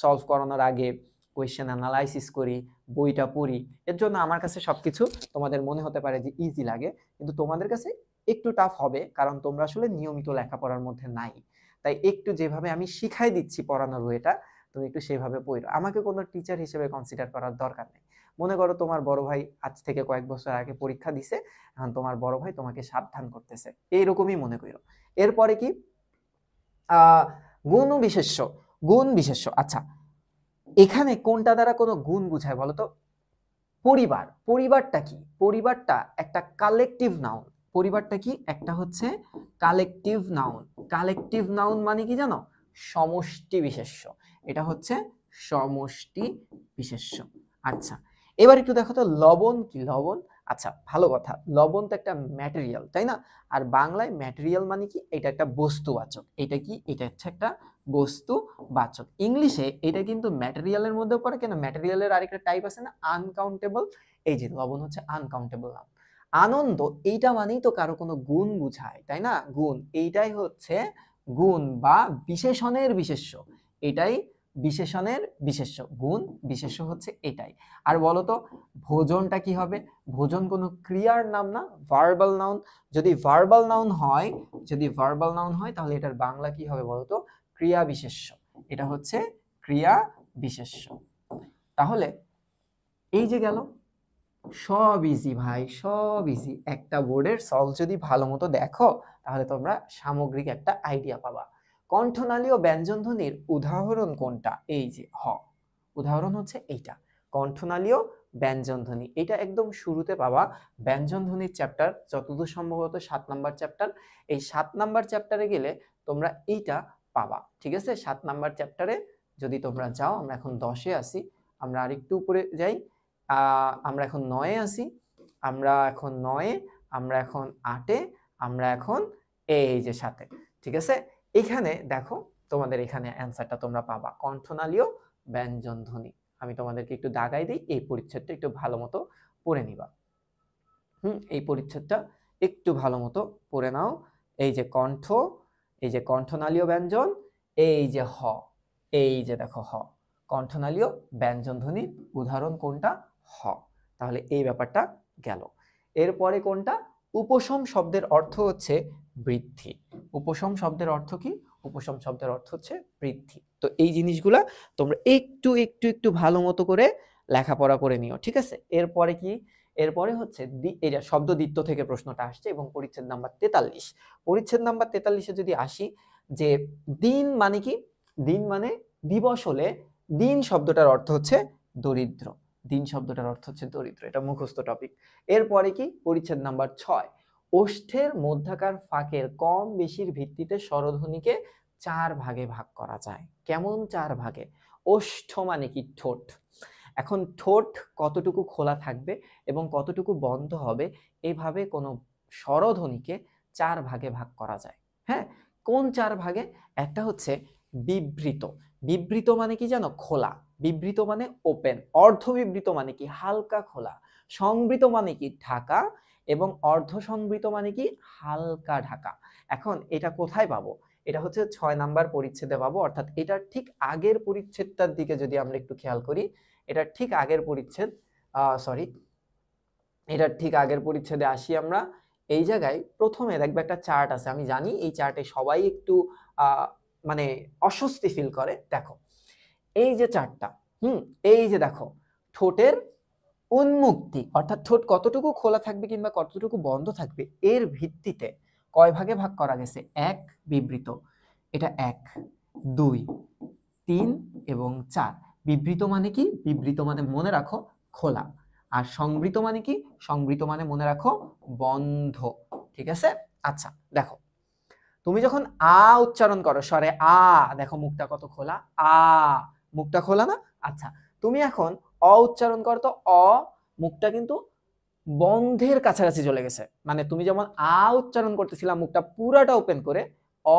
সলভ করানোর আগে কোয়েশ্চেন অ্যানালাইসিস করি বইটা পড়ি এর জন্য আমার কাছে সব কিছু তোমাদের মনে হতে পারে যে ইজি লাগে কিন্তু তোমাদের কাছে একটু টাফ হবে কারণ তোমরা আসলে নিয়মিত লেখাপড়ার মধ্যে নাই তাই একটু যেভাবে আমি শিখাই দিচ্ছি পড়ানোর বইটা তুমি একটু সেভাবে পড়ো আমাকে কোনো টিচার হিসেবে কনসিডার করার দরকার নেই মনে করো তোমার বড় ভাই আজ থেকে কয়েক বছর আগে পরীক্ষা দিছে এখন তোমার বড় ভাই তোমাকে সাবধান করতেছে এইরকমই মনে করো এরপরে কি গুণ বিশেষ্য গুণ বিশেষ্য আচ্ছা এখানে কোনটা দ্বারা কোনো গুণ বুঝায় বলতো পরিবার পরিবারটা কি পরিবারটা একটা কালেকটিভ নাউন পরিবারটা কি একটা হচ্ছে কালেকটিভ নাউন কালেকটিভ নাউন মানে কি জানো সমষ্টি বিশেষ্য এটা হচ্ছে সমষ্টি বিশেষ্য আচ্ছা এবার একটু দেখো তো লবণ কি লবণ আচ্ছা ভালো কথা লবণ তো একটা ম্যাটেরিয়াল তাই না আর বাংলায় ম্যাটেরিয়াল মানে কি এটা একটা বস্তুবাচক এটা কি এটা হচ্ছে একটা বস্তুবাচক ইংলিশে এটা কিন্তু ম্যাটেরিয়ালের মধ্যে পড়ে কেন ম্যাটেরিয়ালের আরেকটা টাইপ আছে না আনকাউন্টেবল এই যে লবণ হচ্ছে আনকাউন্টেবল নাম আনন্দ এইটা মানেই তো কারো কোনো গুণ বুঝায় তাই না গুণ এইটাই হচ্ছে গুণ বা বিশেষণের বিশেষ্য এটাই বিশেষণের বিশেষ্য গুণ বিশেষ্য হচ্ছে এটাই আর বলতো ভোজনটা কি হবে ভোজন কোনো ক্রিয়ার নাম না ভার্বাল নাউন যদি ভার্বাল নাউন হয় যদি ভার্বাল নাউন হয় তাহলে এটার বাংলা কি হবে বলতো ক্রিয়া বিশেষ্য এটা হচ্ছে ক্রিয়া বিশেষ্য তাহলে এই যে গেল সব ইজি ভাই সব ইজি একটা বোর্ডের সলভ যদি ভালো মতো দেখো তাহলে তোমরা সামগ্রিক একটা আইডিয়া পাবা কণ্ঠনালী ও ধ্বনির উদাহরণ কোনটা এই যে হ উদাহরণ হচ্ছে এইটা কণ্ঠনালীয় ধ্বনি এটা একদম শুরুতে পাওয়া ব্যঞ্জন ধ্বনির চ্যাপ্টার যতদূর সম্ভবত সাত নাম্বার চ্যাপ্টার এই সাত নাম্বার চ্যাপ্টারে গেলে তোমরা এইটা পাবা ঠিক আছে সাত নাম্বার চ্যাপ্টারে যদি তোমরা যাও আমরা এখন দশে আসি আমরা আরেকটু উপরে যাই আমরা এখন নয়ে আসি আমরা এখন নয়ে আমরা এখন আটে আমরা এখন এই যে সাথে ঠিক আছে এখানে দেখো তোমাদের এখানে অ্যান্সারটা তোমরা পাবা কণ্ঠনালীয় ব্যঞ্জন ধ্বনি আমি তোমাদেরকে একটু দাগাই দিই এই পরিচ্ছেদটা একটু ভালো মতো পড়ে নিবা হুম এই পরিচ্ছেদটা একটু ভালো মতো পড়ে নাও এই যে কণ্ঠ এই যে কণ্ঠনালীয় ব্যঞ্জন এই যে হ এই যে দেখো হ কণ্ঠনালীয় ব্যঞ্জন ধ্বনির উদাহরণ কোনটা হ তাহলে এই ব্যাপারটা গেল এরপরে কোনটা উপশম শব্দের অর্থ হচ্ছে বৃদ্ধি উপশম শব্দের অর্থ কি উপশম শব্দের অর্থ হচ্ছে বৃদ্ধি তো এই জিনিসগুলা তোমরা একটু একটু একটু ভালো মতো করে লেখাপড়া করে নিও ঠিক আছে এরপরে কি এরপরে হচ্ছে এটা শব্দ দ্বিত্ব থেকে প্রশ্নটা আসছে এবং পরিচ্ছেদ নাম্বার তেতাল্লিশ পরিচ্ছেদ নাম্বার তেতাল্লিশে যদি আসি যে দিন মানে কি দিন মানে দিবস হলে দিন শব্দটার অর্থ হচ্ছে দরিদ্র দিন শব্দটার অর্থ হচ্ছে দরিদ্র এটা মুখস্থ টপিক এরপরে কি পরিচ্ছেদ নাম্বার ছয় ওষ্ঠের মধ্যাকার ফাঁকের কম বেশির ভিত্তিতে স্বরধ্বনিকে চার ভাগে ভাগ করা যায় কেমন চার ভাগে ওষ্ঠ মানে কি ঠোঁট এখন ঠোঁট কতটুকু খোলা থাকবে এবং কতটুকু বন্ধ হবে এভাবে কোনো স্বরধ্বনিকে চার ভাগে ভাগ করা যায় হ্যাঁ কোন চার ভাগে একটা হচ্ছে বিবৃত বিবৃত মানে কি জানো খোলা বিবৃত মানে ওপেন অর্ধ বিবৃত মানে কি হালকা খোলা সংবৃত মানে কি ঢাকা এবং অর্ধ সংবৃত মানে কি হালকা ঢাকা এখন এটা কোথায় পাবো এটা হচ্ছে ছয় নাম্বার পরিচ্ছেদে পাবো অর্থাৎ এটার ঠিক আগের পরিচ্ছেদটার দিকে যদি আমরা একটু খেয়াল করি এটার ঠিক আগের পরিচ্ছেদ সরি এটার ঠিক আগের পরিচ্ছেদে আসি আমরা এই জায়গায় প্রথমে দেখবে একটা চার্ট আছে আমি জানি এই চার্টে সবাই একটু মানে অস্বস্তি ফিল করে দেখো এই যে চারটা হুম এই যে দেখো ঠোঁটের উন্মুক্তি অর্থাৎ ঠোঁট কতটুকু খোলা থাকবে কিংবা কতটুকু বন্ধ থাকবে এর ভিত্তিতে কয় ভাগে ভাগ করা গেছে এক বিবৃত এটা এক দুই তিন এবং চার বিবৃত মানে কি বিবৃত মানে মনে রাখো খোলা আর সংবৃত মানে কি সংবৃত মানে মনে রাখো বন্ধ ঠিক আছে আচ্ছা দেখো তুমি যখন আ উচ্চারণ করো স্বরে আ দেখো মুখটা কত খোলা আ মুখটা খোলা না আচ্ছা তুমি এখন অ উচ্চারণ করতো অ মুখটা কিন্তু বন্ধের কাছাকাছি চলে গেছে মানে তুমি যেমন আ উচ্চারণ করতেছিলাম মুখটা পুরাটা ওপেন করে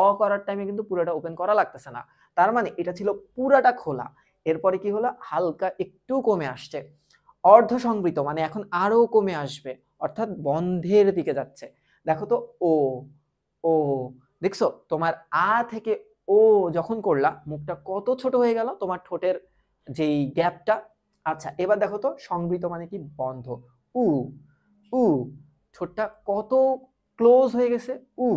অ করার টাইমে কিন্তু পুরাটা ওপেন করা লাগতেছে না তার মানে এটা ছিল পুরাটা খোলা এরপরে কি হলো হালকা একটু কমে আসছে অর্ধ সংবৃত মানে এখন আরও কমে আসবে অর্থাৎ বন্ধের দিকে যাচ্ছে দেখো তো ও ও দেখছো তোমার আ থেকে ও যখন করলা মুখটা কত ছোট হয়ে গেল তোমার ঠোঁটের যেই গ্যাপটা আচ্ছা এবার দেখো তো সংবৃত মানে কি বন্ধ উ উ ঠোঁটটা কত ক্লোজ হয়ে গেছে উ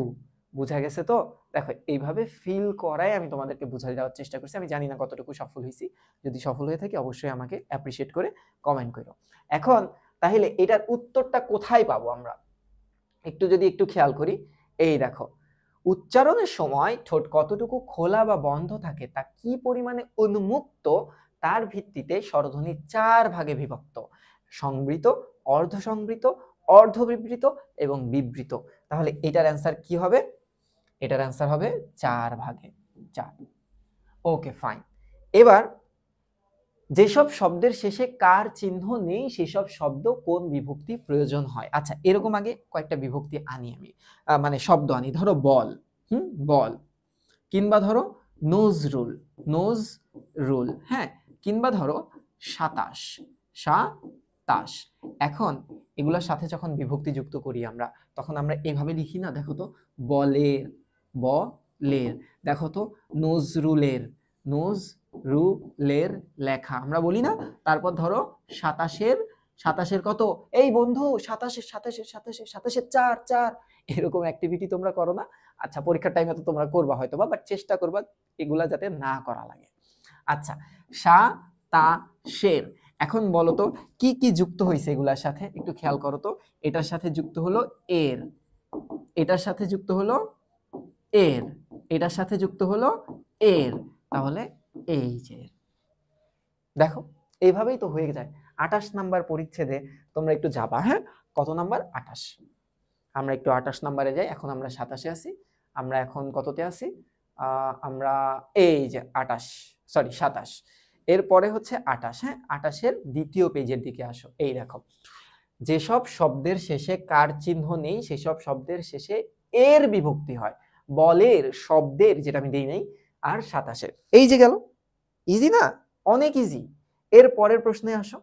বোঝা গেছে তো দেখো এইভাবে ফিল করাই আমি তোমাদেরকে বুঝাই দেওয়ার চেষ্টা করছি আমি জানি না কতটুকু সফল হয়েছি যদি সফল হয়ে থাকি অবশ্যই আমাকে অ্যাপ্রিসিয়েট করে কমেন্ট করো এখন তাহলে এটার উত্তরটা কোথায় পাবো আমরা একটু যদি একটু খেয়াল করি এই দেখো উচ্চারণের সময় ঠোঁট কতটুকু খোলা বা বন্ধ থাকে তা কি পরিমাণে উন্মুক্ত তার ভিত্তিতে স্বরধ্বনি চার ভাগে বিভক্ত সংবৃত অর্ধ সংবৃত অর্ধ বিবৃত এবং বিবৃত তাহলে এটার অ্যান্সার কি হবে এটার অ্যান্সার হবে চার ভাগে চার ওকে ফাইন এবার যেসব শব্দের শেষে কার চিহ্ন নেই সেসব শব্দ কোন বিভক্তি প্রয়োজন হয় আচ্ছা এরকম আগে কয়েকটা বিভক্তি আনি আমি মানে শব্দ আনি ধরো বল হুম বল কিংবা ধরো নজরুল নোজ রুল হ্যাঁ কিংবা ধরো সাতাশ সাতাশ এখন এগুলোর সাথে যখন বিভক্তি যুক্ত করি আমরা তখন আমরা এভাবে লিখি না দেখো তো বলের বলের দেখো তো নজরুলের নোজ রু লের লেখা আমরা বলি না তারপর ধরো সাতাশের সাতাশের কত এই বন্ধু সাতাশের সাতাশের সাতাশের সাতাশের চার চার এরকম অ্যাক্টিভিটি তোমরা করো না আচ্ছা পরীক্ষার টাইমে তো তোমরা করবা হয়তো বা বাট চেষ্টা করবা এগুলা যাতে না করা লাগে আচ্ছা সা তা শের এখন বলো তো কি কি যুক্ত হয়েছে এগুলার সাথে একটু খেয়াল করো তো এটার সাথে যুক্ত হলো এর এটার সাথে যুক্ত হলো এর এটার সাথে যুক্ত হলো এর তাহলে এই যে দেখো এইভাবেই তো হয়ে যায় আটাশ নাম্বার পরিচ্ছেদে তোমরা একটু যাবা হ্যাঁ কত নাম্বার আটাশ আমরা একটু আটাশ নাম্বারে যাই এখন আমরা সাতাশে আছি আমরা এখন কততে আছি আমরা এই যে আটাশ সরি সাতাশ এরপরে হচ্ছে আটাশ হ্যাঁ আটাশের দ্বিতীয় পেজের দিকে আসো এই দেখো যেসব শব্দের শেষে কার চিহ্ন নেই সেসব শব্দের শেষে এর বিভক্তি হয় বলের শব্দের যেটা আমি দিই নেই আর সাতাশের এই যে গেল ইজি না অনেক ইজি এর পরের প্রশ্নে আসো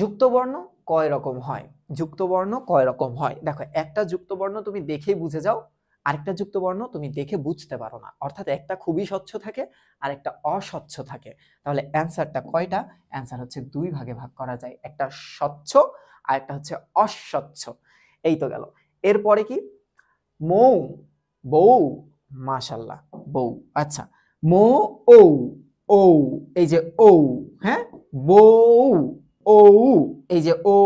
যুক্তবর্ণ কয় রকম হয় যুক্তবর্ণ কয় রকম হয় দেখো একটা যুক্তবর্ণ তুমি দেখেই বুঝে যাও আরেকটা যুক্তবর্ণ তুমি দেখে বুঝতে পারো না অর্থাৎ একটা খুবই স্বচ্ছ থাকে আর একটা অস্বচ্ছ থাকে তাহলে অ্যান্সারটা কয়টা অ্যান্সার হচ্ছে দুই ভাগে ভাগ করা যায় একটা স্বচ্ছ আর একটা হচ্ছে অস্বচ্ছ এই তো গেল এরপরে কি মৌ বউ মাশাল্লাহ বউ আচ্ছা মো ও ও এই যে ও হ্যাঁ বউ ও এই যে ও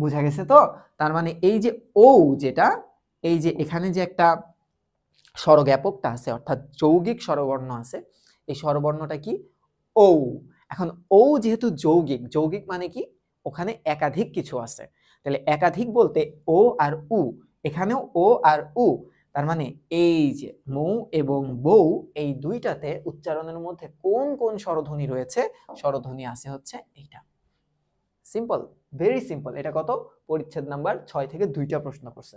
বোঝা গেছে তো তার মানে এই যে ও যেটা এই যে এখানে যে একটা স্বরজ্ঞাপকটা আছে অর্থাৎ যৌগিক স্বরবর্ণ আছে এই স্বরবর্ণটা কি ও এখন ও যেহেতু যৌগিক যৌগিক মানে কি ওখানে একাধিক কিছু আছে তাহলে একাধিক বলতে ও আর উ এখানেও ও আর উ তার মানে এই যে মৌ এবং বৌ এই দুইটাতে উচ্চারণের মধ্যে কোন কোন স্বরধ্বনি রয়েছে স্বরধ্বনি আছে হচ্ছে এইটা সিম্পল ভেরি সিম্পল এটা কত পরিচ্ছেদ নাম্বার ছয় থেকে দুইটা প্রশ্ন করছে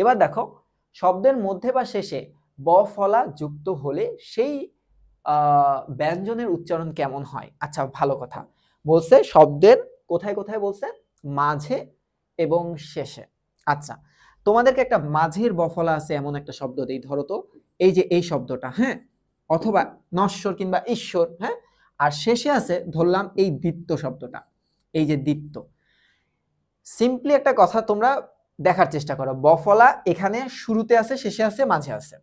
এবার দেখো শব্দের মধ্যে বা শেষে ব ফলা যুক্ত হলে সেই ব্যঞ্জনের উচ্চারণ কেমন হয় আচ্ছা ভালো কথা বলছে শব্দের কোথায় কোথায় বলছে মাঝে এবং শেষে আচ্ছা তোমাদেরকে একটা মাঝের বফলা আছে এমন একটা শব্দ দেই ধরো তো এই যে এই শব্দটা হ্যাঁ অথবা নশ্বর কিংবা ঈশ্বর হ্যাঁ আর শেষে আছে ধরলাম এই দিত্য শব্দটা এই যে দিত্য সিম্পলি একটা কথা তোমরা দেখার চেষ্টা করো বফলা এখানে শুরুতে আছে শেষে আছে মাঝে আছে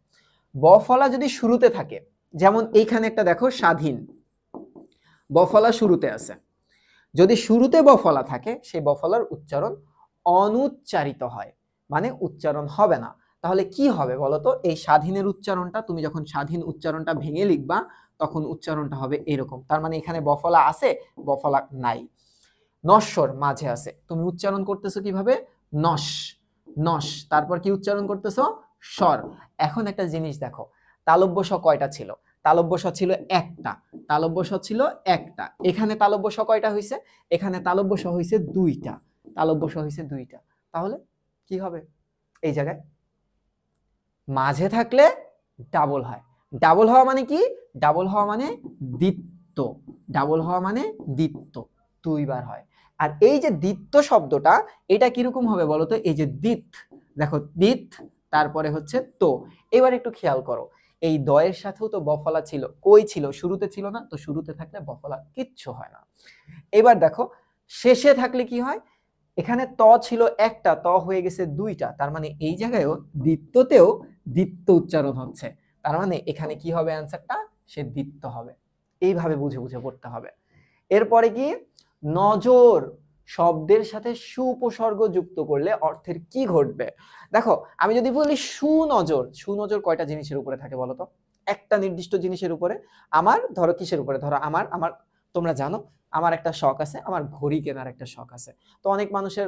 বফলা যদি শুরুতে থাকে যেমন এইখানে একটা দেখো স্বাধীন বফলা শুরুতে আছে যদি শুরুতে বফলা থাকে সেই বফলার উচ্চারণ অনুচ্চারিত হয় মানে উচ্চারণ হবে না তাহলে কি হবে বলতো এই স্বাধীনের উচ্চারণটা তুমি যখন স্বাধীন উচ্চারণটা ভেঙে লিখবা তখন উচ্চারণটা হবে এরকম তার মানে এখানে বফলা আছে বফলা নাই নস্বর মাঝে আছে তুমি উচ্চারণ করতেছো কিভাবে নস নস তারপর কি উচ্চারণ করতেছো স্বর এখন একটা জিনিস দেখো তালব্য স কয়টা ছিল তালব্য স ছিল একটা তালব্য স ছিল একটা এখানে তালব্য স কয়টা হয়েছে এখানে তালব্য স হয়েছে দুইটা তালব্য স হয়েছে দুইটা তাহলে কি হবে এই জায়গায় মাঝে থাকলে ডাবল হয় ডাবল হওয়া মানে কি ডাবল হওয়া মানে দ্বিত্ব ডাবল হওয়া মানে দ্বিত্ব দুইবার হয় আর এই যে দ্বিত্ব শব্দটা এটা কিরকম হবে বলতো এই যে দ্বিত দেখো দ্বিত তারপরে হচ্ছে তো এবার একটু খেয়াল করো এই দয়ের সাথেও তো বফলা ছিল কই ছিল শুরুতে ছিল না তো শুরুতে থাকলে বফলা কিচ্ছু হয় না এবার দেখো শেষে থাকলে কি হয় এখানে ত ছিল একটা ত হয়ে গেছে দুইটা তার মানে এই জায়গায়ও দ্বিত্বতেও দ্বিত্ব উচ্চারণ হচ্ছে তার মানে এখানে কি হবে অ্যান্সারটা সে দ্বিত্ব হবে এইভাবে বুঝে বুঝে পড়তে হবে এরপরে কি নজর শব্দের সাথে সুপসর্গ যুক্ত করলে অর্থের কি ঘটবে দেখো আমি যদি বলি সুনজর সুনজর কয়টা জিনিসের উপরে থাকে বলতো একটা নির্দিষ্ট জিনিসের উপরে আমার ধরো কিসের উপরে ধরো আমার আমার তোমরা জানো আমার একটা শখ আছে আমার ঘড়ি কেনার একটা শখ আছে তো অনেক মানুষের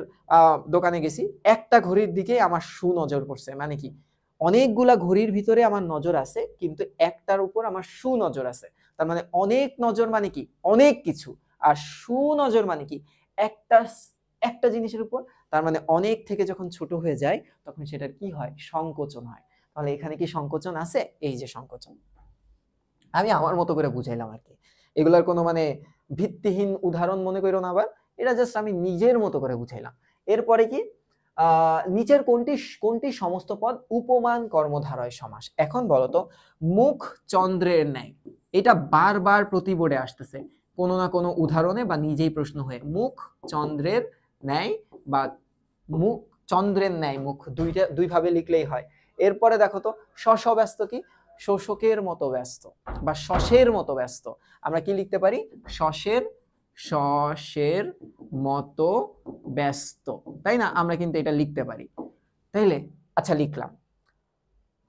দোকানে গেছি একটা ঘড়ির দিকে আমার সুনজর পড়ছে মানে কি অনেকগুলা ঘড়ির ভিতরে আমার নজর আছে কিন্তু একটার উপর আমার সুনজর আছে তার মানে অনেক নজর মানে কি অনেক কিছু আর সুনজর মানে কি একটা একটা জিনিসের উপর তার মানে অনেক থেকে যখন ছোট হয়ে যায় তখন সেটার কি হয় সংকোচন হয় তাহলে এখানে কি সংকোচন আছে এই যে সংকোচন আমি আমার মতো করে বুঝাইলাম আর কি এগুলার কোনো মানে ভিত্তিহীন উদাহরণ মনে করো না আবার এটা জাস্ট আমি নিজের মতো করে বুঝাইলাম এরপরে কি নিচের কোনটি কোনটি সমস্ত পদ উপমান কর্মধারয় সমাস এখন বলতো মুখ চন্দ্রের ন্যায় এটা বারবার প্রতি বোর্ডে আসতেছে কোনো না কোনো উদাহরণে বা নিজেই প্রশ্ন হয়ে মুখ চন্দ্রের ন্যায় বা মুখ চন্দ্রের ন্যায় মুখ দুইটা দুইভাবে লিখলেই হয় এরপরে দেখো তো সশব্যস্ত কি শোষকের মতো ব্যস্ত বা শশের মতো ব্যস্ত আমরা কি লিখতে পারি শশের শশের মতো ব্যস্ত তাই না আমরা কিন্তু এটা লিখতে পারি তাইলে আচ্ছা লিখলাম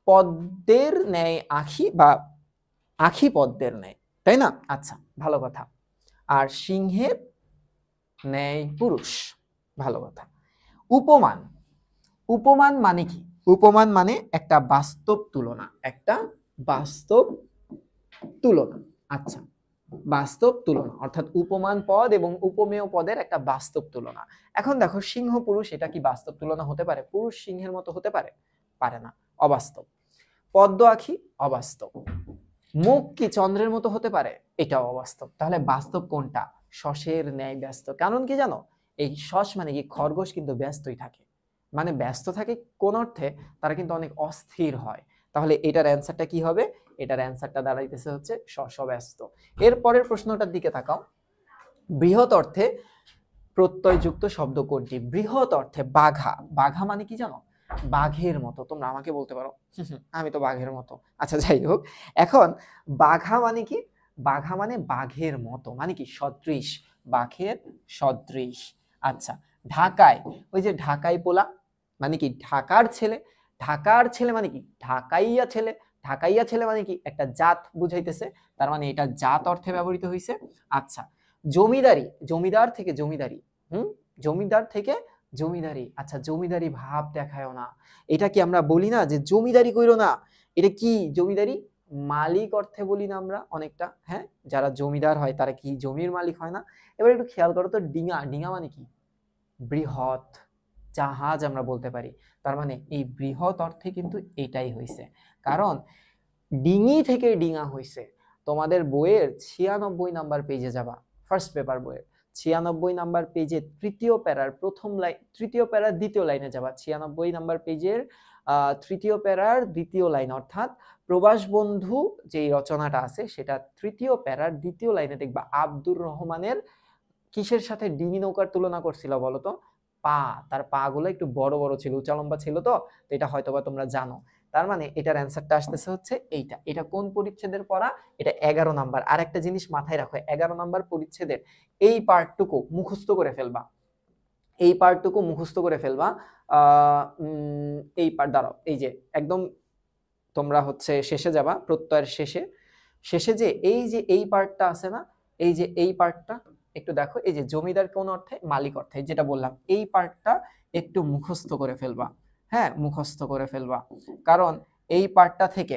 পদ্মের ন্যায় আখি বা আখি পদ্মের ন্যায় তাই না আচ্ছা ভালো কথা আর সিংহের ন্যায় পুরুষ ভালো কথা উপমান উপমান মানে কি উপমান মানে একটা বাস্তব তুলনা একটা বাস্তব তুলনা আচ্ছা বাস্তব তুলনা অর্থাৎ উপমান পদ এবং উপমেয় পদের একটা বাস্তব তুলনা এখন দেখো সিংহ পুরুষ এটা কি বাস্তব তুলনা হতে পারে পুরুষ সিংহের মতো হতে পারে পারে না অবাস্তব পদ্ম আঁখি অবাস্তব মুখ কি চন্দ্রের মতো হতে পারে এটাও অবাস্তব তাহলে বাস্তব কোনটা শশের ন্যায় ব্যস্ত কারণ কি জানো এই শস মানে কি খরগোশ কিন্তু ব্যস্তই থাকে মানে ব্যস্ত থাকে কোন অর্থে তারা কিন্তু অনেক অস্থির হয় তাহলে এটার অ্যান্সারটা কি হবে এটার অ্যান্সারটা দাঁড়াইতেছে হচ্ছে শশব্যস্ত এরপরের প্রশ্নটার দিকে তাকাও বৃহৎ অর্থে প্রত্যয়যুক্ত শব্দ কোনটি বৃহৎ অর্থে বাঘা বাঘা মানে কি জানো বাঘের মতো তোমরা আমাকে বলতে পারো আমি তো বাঘের মতো আচ্ছা যাই হোক এখন বাঘা মানে কি বাঘা মানে বাঘের মতো মানে কি সদৃশ বাঘের সদৃশ আচ্ছা ঢাকায় ওই যে ঢাকায় পোলা মানে কি ঢাকার ছেলে ঢাকার ছেলে মানে কি ঢাকাইয়া ছেলে ঢাকাইয়া ছেলে মানে কি একটা জাত বুঝাইতেছে তার মানে এটা জাত অর্থে ব্যবহৃত হয়েছে আচ্ছা জমিদারি জমিদার থেকে জমিদারি হুম জমিদার থেকে জমিদারি আচ্ছা জমিদারি ভাব দেখায় না এটা কি আমরা বলি না যে জমিদারি কইরো না এটা কি জমিদারি মালিক অর্থে বলি না আমরা অনেকটা হ্যাঁ যারা জমিদার হয় তারা কি জমির মালিক হয় না এবার একটু খেয়াল করো তো ডিঙা ডিঙা মানে কি বৃহৎ জাহাজ আমরা বলতে পারি তার মানে এই বৃহৎ অর্থে কিন্তু এটাই হয়েছে কারণ ডিঙি থেকে ডিঙা হয়েছে তোমাদের বইয়ের ছিয়ানব্বই নাম্বার পেজে যাবা ফার্স্ট পেপার বইয়ের ছিয়ানব্বই নাম্বার পেজে তৃতীয় প্যারার প্রথম লাইন তৃতীয় প্যারার দ্বিতীয় লাইনে যাবা ছিয়ানব্বই নাম্বার পেজের তৃতীয় প্যারার দ্বিতীয় লাইন অর্থাৎ প্রবাস বন্ধু যে রচনাটা আছে সেটা তৃতীয় প্যারার দ্বিতীয় লাইনে দেখবা আব্দুর রহমানের কিসের সাথে ডিঙি নৌকার তুলনা করছিল বলতো পা তার পাগুলো একটু বড় বড় ছিল উঁচা লম্বা ছিল তো তো এটা বা তোমরা জানো তার মানে এটার অ্যান্সারটা আসতেছে হচ্ছে এইটা এটা কোন পরিচ্ছেদের পড়া এটা এগারো নাম্বার আর একটা জিনিস মাথায় রাখো এগারো নাম্বার পরিচ্ছেদের এই পার্টটুকু মুখস্থ করে ফেলবা এই পার্টটুকু মুখস্থ করে ফেলবা এই পার্ট দাঁড়াও এই যে একদম তোমরা হচ্ছে শেষে যাবা প্রত্যয়ের শেষে শেষে যে এই যে এই পার্টটা আছে না এই যে এই পার্টটা একটু দেখো এই যে জমিদার কোন অর্থে মালিক অর্থে যেটা বললাম এই পার্টটা একটু মুখস্থ করে ফেলবা হ্যাঁ মুখস্থ করে ফেলবা কারণ এই পার্টটা থেকে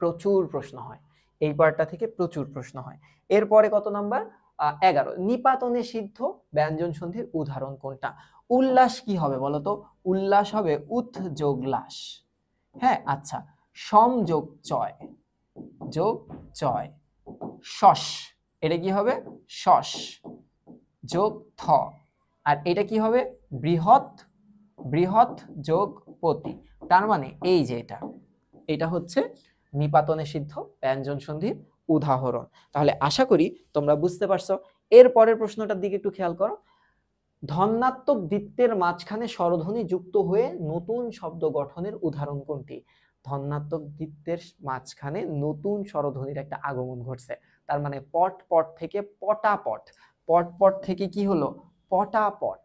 প্রচুর প্রশ্ন হয় এই পার্টটা থেকে প্রচুর প্রশ্ন হয় এরপরে কত নাম্বার এগারো নিপাতনে সিদ্ধ ব্যঞ্জন সন্ধির উদাহরণ কোনটা উল্লাস কি হবে বলতো উল্লাস হবে উথ যোগ লাস হ্যাঁ আচ্ছা সম যোগ চয় যোগ চয় শশ এটা কি হবে সস যোগ থ আর এটা কি হবে বৃহৎ বৃহৎ যোগ পতি তার মানে এই যে এটা এটা হচ্ছে নিপাতনে সিদ্ধ ব্যঞ্জন সন্ধির উদাহরণ তাহলে আশা করি তোমরা বুঝতে পারছো এর পরের প্রশ্নটার দিকে একটু খেয়াল করো ধনাত্মক বৃত্তের মাঝখানে স্বরধ্বনি যুক্ত হয়ে নতুন শব্দ গঠনের উদাহরণ কোনটি ধন্যাত্মক বৃত্তের মাঝখানে নতুন স্বরধ্বনির একটা আগমন ঘটছে তার মানে পট পট থেকে পটাপট পট পট থেকে কি হলো পটাপট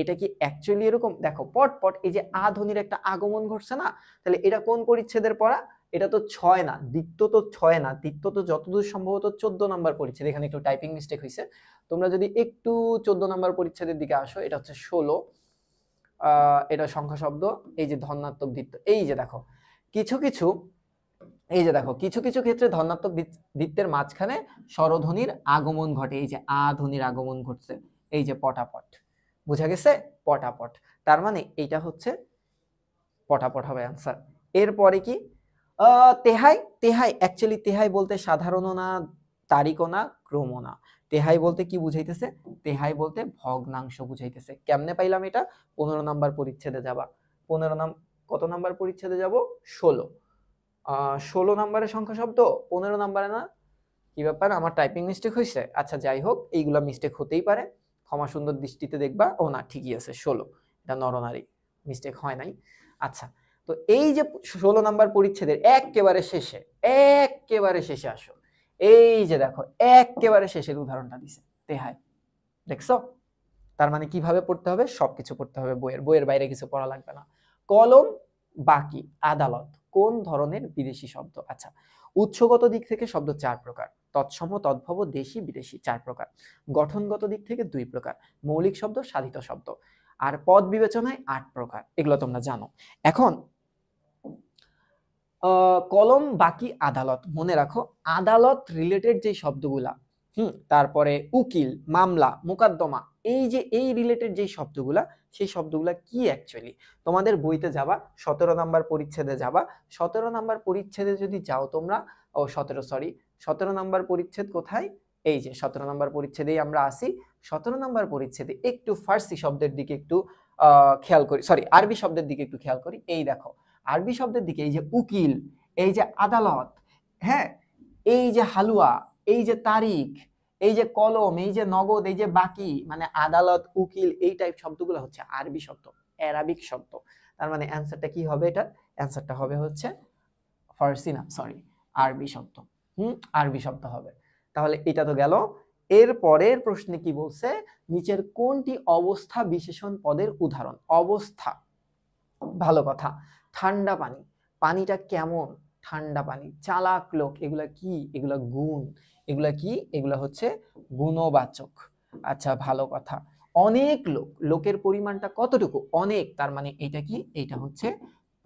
এটা কি অ্যাকচুয়ালি এরকম দেখো পট পট এই যে আ ধনির একটা আগমন ঘটছে না তাহলে এটা কোন পরিচ্ছেদের পড়া এটা তো ছয় না দ্বিত্ব তো ছয় না দ্বিত্ব তো যতদূর সম্ভবত চোদ্দ নাম্বার পরিচ্ছেদ এখানে একটু টাইপিং মিস্টেক হয়েছে তোমরা যদি একটু চোদ্দ নাম্বার পরিচ্ছেদের দিকে আসো এটা হচ্ছে ষোলো এটা সংখ্যা শব্দ এই যে ধনাত্মক দ্বিত্ব এই যে দেখো কিছু কিছু এই যে দেখো কিছু কিছু ক্ষেত্রে ধনাত্মক বৃত্তের মাঝখানে স্বরধ্বনির আগমন ঘটে এই যে আ ধ্বনির আগমন ঘটছে এই যে পটাপট বুঝা গেছে পটাপট তার মানে এইটা হচ্ছে পটাপট হবে আনসার এরপরে কি তেহাই তেহাই অ্যাকচুয়ালি তেহাই বলতে সাধারণ না তারিখ না ক্রম না তেহাই বলতে কি বুঝাইতেছে তেহাই বলতে ভগ্নাংশ বুঝাইতেছে কেমনে পাইলাম এটা পনেরো নাম্বার পরিচ্ছেদে যাবা পনেরো নাম কত নাম্বার পরিচ্ছেদে যাব ষোলো ষোলো নাম্বারের সংখ্যা শব্দ পনেরো নাম্বারে না কি ব্যাপার আমার টাইপিং মিস্টেক হয়েছে আচ্ছা যাই হোক এইগুলা মিস্টেক হতেই পারে ক্ষমা সুন্দর দৃষ্টিতে দেখবা ও না ঠিকই আছে ষোলো এটা নরনারী মিস্টেক হয় নাই আচ্ছা তো এই যে ষোলো নাম্বার পরিচ্ছেদের একেবারে শেষে একেবারে শেষে আসো এই যে দেখো একেবারে শেষের উদাহরণটা দিছে তেহায় দেখছো তার মানে কিভাবে পড়তে হবে সবকিছু পড়তে হবে বইয়ের বইয়ের বাইরে কিছু পড়া লাগবে না কলম বাকি আদালত কোন ধরনের বিদেশি শব্দ আচ্ছা উৎসগত দিক থেকে শব্দ চার প্রকার তৎসম তদ্ভব দেশি বিদেশি চার প্রকার গঠনগত দিক থেকে দুই প্রকার মৌলিক শব্দ সাধিত শব্দ আর পদ বিবেচনায় আট প্রকার এগুলো তোমরা জানো এখন কলম বাকি আদালত মনে রাখো আদালত রিলেটেড যে শব্দগুলা হুম তারপরে উকিল মামলা মোকদ্দমা এই যে এই রিলেটেড যে শব্দগুলা সেই শব্দগুলা কি অ্যাকচুয়ালি তোমাদের বইতে যাবা সতেরো নম্বর পরিচ্ছেদে যাবা সতেরো নম্বর পরিচ্ছেদে যদি যাও তোমরা ও সতেরো সরি সতেরো নম্বর পরিচ্ছেদ কোথায় এই যে সতেরো নম্বর পরিচ্ছেদেই আমরা আসি সতেরো নম্বর পরিচ্ছেদে একটু ফার্সি শব্দের দিকে একটু খেয়াল করি সরি আরবি শব্দের দিকে একটু খেয়াল করি এই দেখো আরবি শব্দের দিকে এই যে উকিল এই যে আদালত হ্যাঁ এই যে হালুয়া এই যে তারিখ এই যে কলম এই যে নগদ এই যে বাকি মানে আদালত উকিল এই টাইপ শব্দগুলো হচ্ছে আরবি শব্দ অ্যারাবিক শব্দ তার মানে অ্যান্সারটা কি হবে এটার অ্যান্সারটা হবে হচ্ছে ফার্সি না সরি আরবি শব্দ হুম আরবি শব্দ হবে তাহলে এটা তো গেল এর পরের প্রশ্নে কি বলছে নিচের কোনটি অবস্থা বিশেষণ পদের উদাহরণ অবস্থা ভালো কথা ঠান্ডা পানি পানিটা কেমন ঠান্ডা পানি চালাক লোক এগুলা কি এগুলা গুণ এগুলা কি এগুলা হচ্ছে গুণবাচক আচ্ছা ভালো কথা অনেক লোক লোকের পরিমাণটা কতটুকু অনেক তার মানে এটা কি এটা হচ্ছে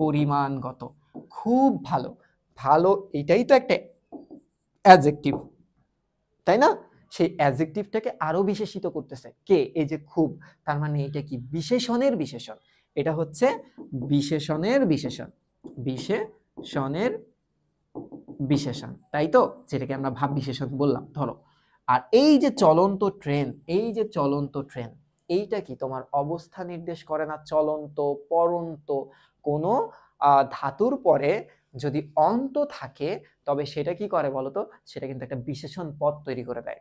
পরিমাণগত খুব ভালো ভালো এটাই তো একটা অ্যাজেক্টিভ তাই না সেই অ্যাজেক্টিভটাকে আরো বিশেষিত করতেছে কে এই যে খুব তার মানে এটা কি বিশেষণের বিশেষণ এটা হচ্ছে বিশেষণের বিশেষণ বিশেষণের বিশেষণ তাই তো যেটাকে আমরা ভাব বিশেষণ বললাম ধরো আর এই যে চলন্ত ট্রেন এই যে চলন্ত ট্রেন এইটা কি তোমার অবস্থা নির্দেশ করে না চলন্ত পরন্ত কোনো ধাতুর পরে যদি অন্ত থাকে তবে সেটা কি করে বলতো সেটা কিন্তু একটা বিশেষণ পদ তৈরি করে দেয়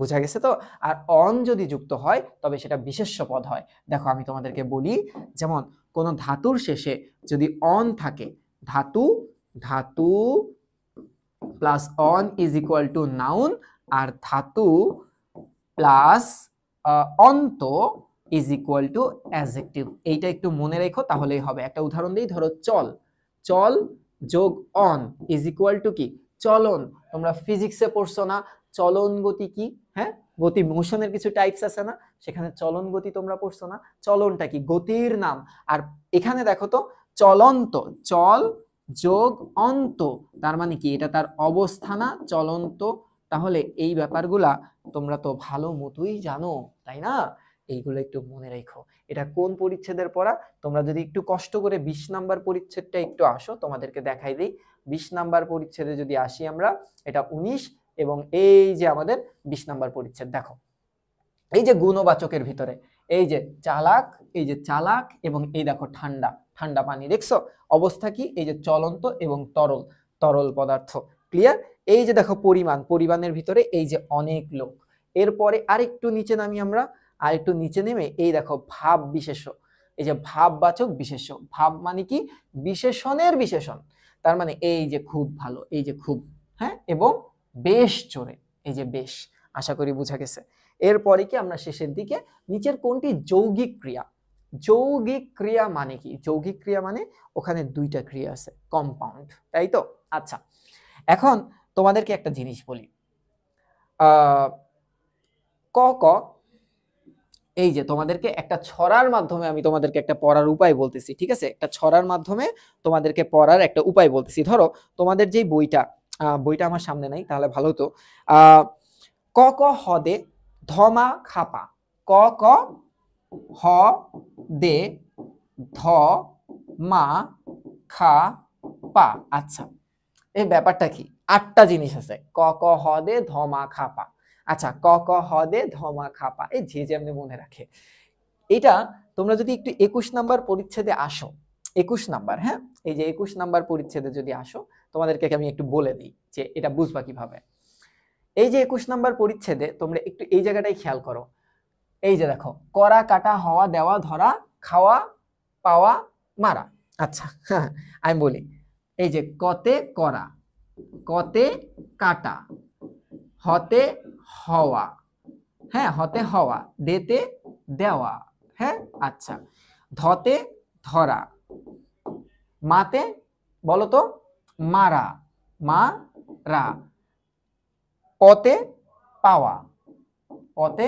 বোঝা গেছে তো আর অন যদি যুক্ত হয় তবে সেটা বিশেষ্য পদ হয় দেখো আমি তোমাদেরকে বলি যেমন কোনো ধাতুর শেষে যদি অন থাকে ধাতু ধাতু প্লাস অন ইজ ইকুয়াল টু নাউন আর ধাতু প্লাস অন্ত ইজ ইকুয়াল টু অ্যাজেক্টিভ এইটা একটু মনে রেখো তাহলেই হবে একটা উদাহরণ দিই ধরো চল চল যোগ অন ইজ ইকুয়াল টু কি চলন তোমরা ফিজিক্সে পড়ছো না চলন গতি কি হ্যাঁ গতি মোশনের কিছু টাইপস আছে না সেখানে চলন গতি তোমরা পড়ছো না চলনটা কি গতির নাম আর এখানে দেখো তো চলন্ত চল যোগ অন্ত তার মানে কি এটা তার অবস্থানা চলন্ত তাহলে এই ব্যাপারগুলা তোমরা তো ভালো মতোই জানো তাই না এইগুলো একটু মনে রেখো এটা কোন পরিচ্ছেদের পড়া তোমরা যদি একটু কষ্ট করে ২০ নাম্বার পরিচ্ছেদটা একটু আসো তোমাদেরকে দেখাই দিই ২০ নাম্বার পরিচ্ছেদে যদি আসি আমরা এটা ১৯ এবং এই যে আমাদের ২০ নাম্বার পরিচ্ছেদ দেখো এই যে গুণবাচকের ভিতরে এই যে চালাক এই যে চালাক এবং এই দেখো ঠান্ডা ঠান্ডা পানি দেখছো অবস্থা কি এই যে চলন্ত এবং তরল তরল পদার্থ ক্লিয়ার এই যে দেখো পরিমাণ পরিমাণের ভিতরে এই যে অনেক লোক এরপরে আরেকটু নিচে নামি আমরা আরেকটু নিচে নেমে এই দেখো ভাব বিশেষ্য এই যে ভাববাচক বিশেষ্য ভাব মানে কি বিশেষণের বিশেষণ তার মানে এই যে খুব ভালো এই যে খুব হ্যাঁ এবং বেশ চোরে এই যে বেশ আশা করি বোঝা গেছে এরপরে কি আমরা শেষের দিকে নিচের কোনটি যৌগিক ক্রিয়া যৌগিক ক্রিয়া মানে কি যৌগিক ক্রিয়া মানে ওখানে দুইটা ক্রিয়া আছে কম্পাউন্ড তাই তো আচ্ছা এখন তোমাদেরকে একটা জিনিস বলি ক ক এই যে তোমাদেরকে একটা ছড়ার মাধ্যমে আমি তোমাদেরকে একটা পড়ার উপায় বলতেছি ঠিক আছে একটা ছড়ার মাধ্যমে তোমাদেরকে পড়ার একটা উপায় বলতেছি ধরো তোমাদের যে বইটা বইটা আমার সামনে নাই তাহলে ভালো হতো ক ক হদে ধমা খাপা ক ক হ দে ধ মা খা পা আচ্ছা এই ব্যাপারটা কি আটটা জিনিস আছে ক ক হ দে ধ মা খা পা আচ্ছা ক ক হ দে ধ মা খা পা এই যে যেমনি মনে রাখে এটা তোমরা যদি একটু একুশ নাম্বার পরিচ্ছেদে আসো একুশ নাম্বার হ্যাঁ এই যে একুশ নাম্বার পরিচ্ছেদে যদি আসো তোমাদেরকে আমি একটু বলে দিই যে এটা বুঝবা কিভাবে এই যে একুশ নাম্বার পরিচ্ছেদে তোমরা একটু এই জায়গাটাই খেয়াল করো এই যে দেখো করা কাটা হওয়া দেওয়া ধরা খাওয়া পাওয়া মারা আচ্ছা হ্যাঁ, আমি বলি এই যে কতে করা কতে কাটা হতে হওয়া হ্যাঁ হতে হওয়া দেতে দেওয়া হ্যাঁ আচ্ছা ধতে ধরা মাতে বলতো মারা মা রা পতে পাওয়া পতে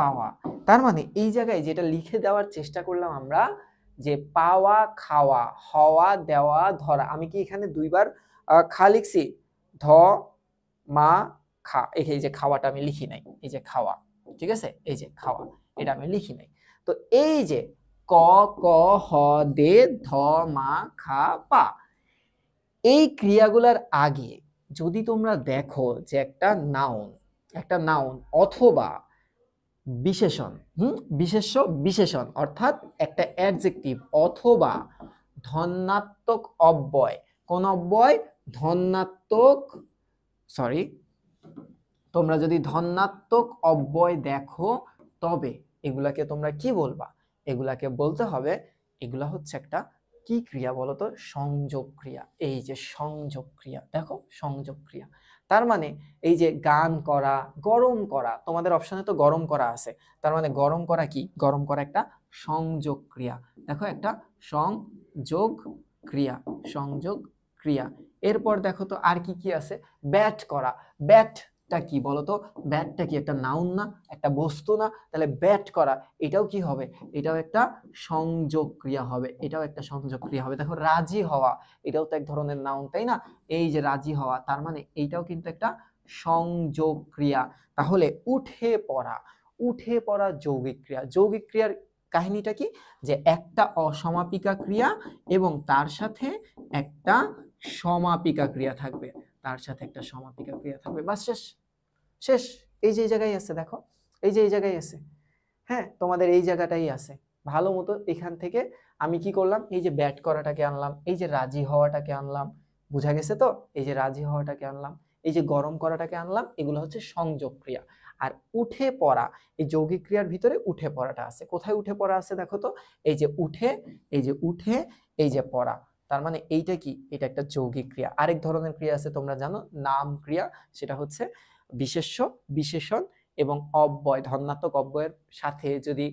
পাওয়া তার মানে এই জায়গায় যেটা লিখে দেওয়ার চেষ্টা করলাম আমরা যে পাওয়া খাওয়া হওয়া দেওয়া ধরা আমি কি এখানে দুইবার খা লিখছি ধ মা খা এই যে খাওয়াটা আমি লিখি নাই এই যে খাওয়া ঠিক আছে এই যে খাওয়া এটা আমি লিখি নাই তো এই যে ক ক হ দে ধ মা খা পা এই ক্রিয়াগুলার আগে যদি তোমরা দেখো যে একটা নাউন একটা নাউন অথবা বিশেষণ হুম বিশেষ্য বিশেষণ অর্থাৎ একটা অ্যাডজেক্টিভ অথবা ধনাত্মক অব্যয় কোন অব্যয় ধনাত্মক সরি তোমরা যদি ধনাত্মক অব্যয় দেখো তবে এগুলাকে তোমরা কি বলবা এগুলাকে বলতে হবে এগুলা হচ্ছে একটা কি ক্রিয়া বলতো সংযোগ ক্রিয়া এই যে সংযোগ ক্রিয়া দেখো সংযোগ ক্রিয়া তার মানে এই যে গান করা গরম করা তোমাদের অপশানে তো গরম করা আছে তার মানে গরম করা কি গরম করা একটা সংযোগ ক্রিয়া দেখো একটা সংযোগ ক্রিয়া সংযোগ ক্রিয়া এরপর দেখো তো আর কি কি আছে ব্যাট করা ব্যাট ব্যাটটা কি বলতো ব্যাটটা কি একটা নাউন না একটা বস্তু না তাহলে ব্যাট করা এটাও কি হবে এটাও একটা সংযোগ ক্রিয়া হবে এটাও একটা সংযোগ ক্রিয়া হবে দেখো রাজি হওয়া এটাও তো এক ধরনের নাউন তাই না এই যে রাজি হওয়া তার মানে এইটাও কিন্তু একটা সংযোগ ক্রিয়া তাহলে উঠে পড়া উঠে পড়া যৌগিক ক্রিয়া যৌগিক ক্রিয়ার কাহিনীটা কি যে একটা অসমাপিকা ক্রিয়া এবং তার সাথে একটা সমাপিকা ক্রিয়া থাকবে তার সাথে একটা সমাপিকা ক্রিয়া থাকবে বাস শেষ শেষ এই যে জায়গায় আছে দেখো এই যে এই জায়গায় আছে হ্যাঁ তোমাদের এই জায়গাটাই আছে ভালো মতো এখান থেকে আমি কি করলাম এই যে ব্যাট করাটাকে আনলাম এই যে রাজি হওয়াটাকে আনলাম বোঝা গেছে তো এই যে রাজি হওয়াটাকে আনলাম এই যে গরম করাটাকে আনলাম এগুলো হচ্ছে সংযোগ ক্রিয়া আর উঠে পড়া এই যৌগিক ক্রিয়ার ভিতরে উঠে পড়াটা আছে কোথায় উঠে পড়া আছে দেখো তো এই যে উঠে এই যে উঠে এই যে পড়া তার মানে এইটা কি এটা একটা যৌগিক ক্রিয়া আরেক ধরনের ক্রিয়া আছে তোমরা জানো নাম ক্রিয়া সেটা হচ্ছে বিশেষ্য বিশেষণ এবং অব্যয় ধন্যাত্মক অব্যয়ের সাথে যদি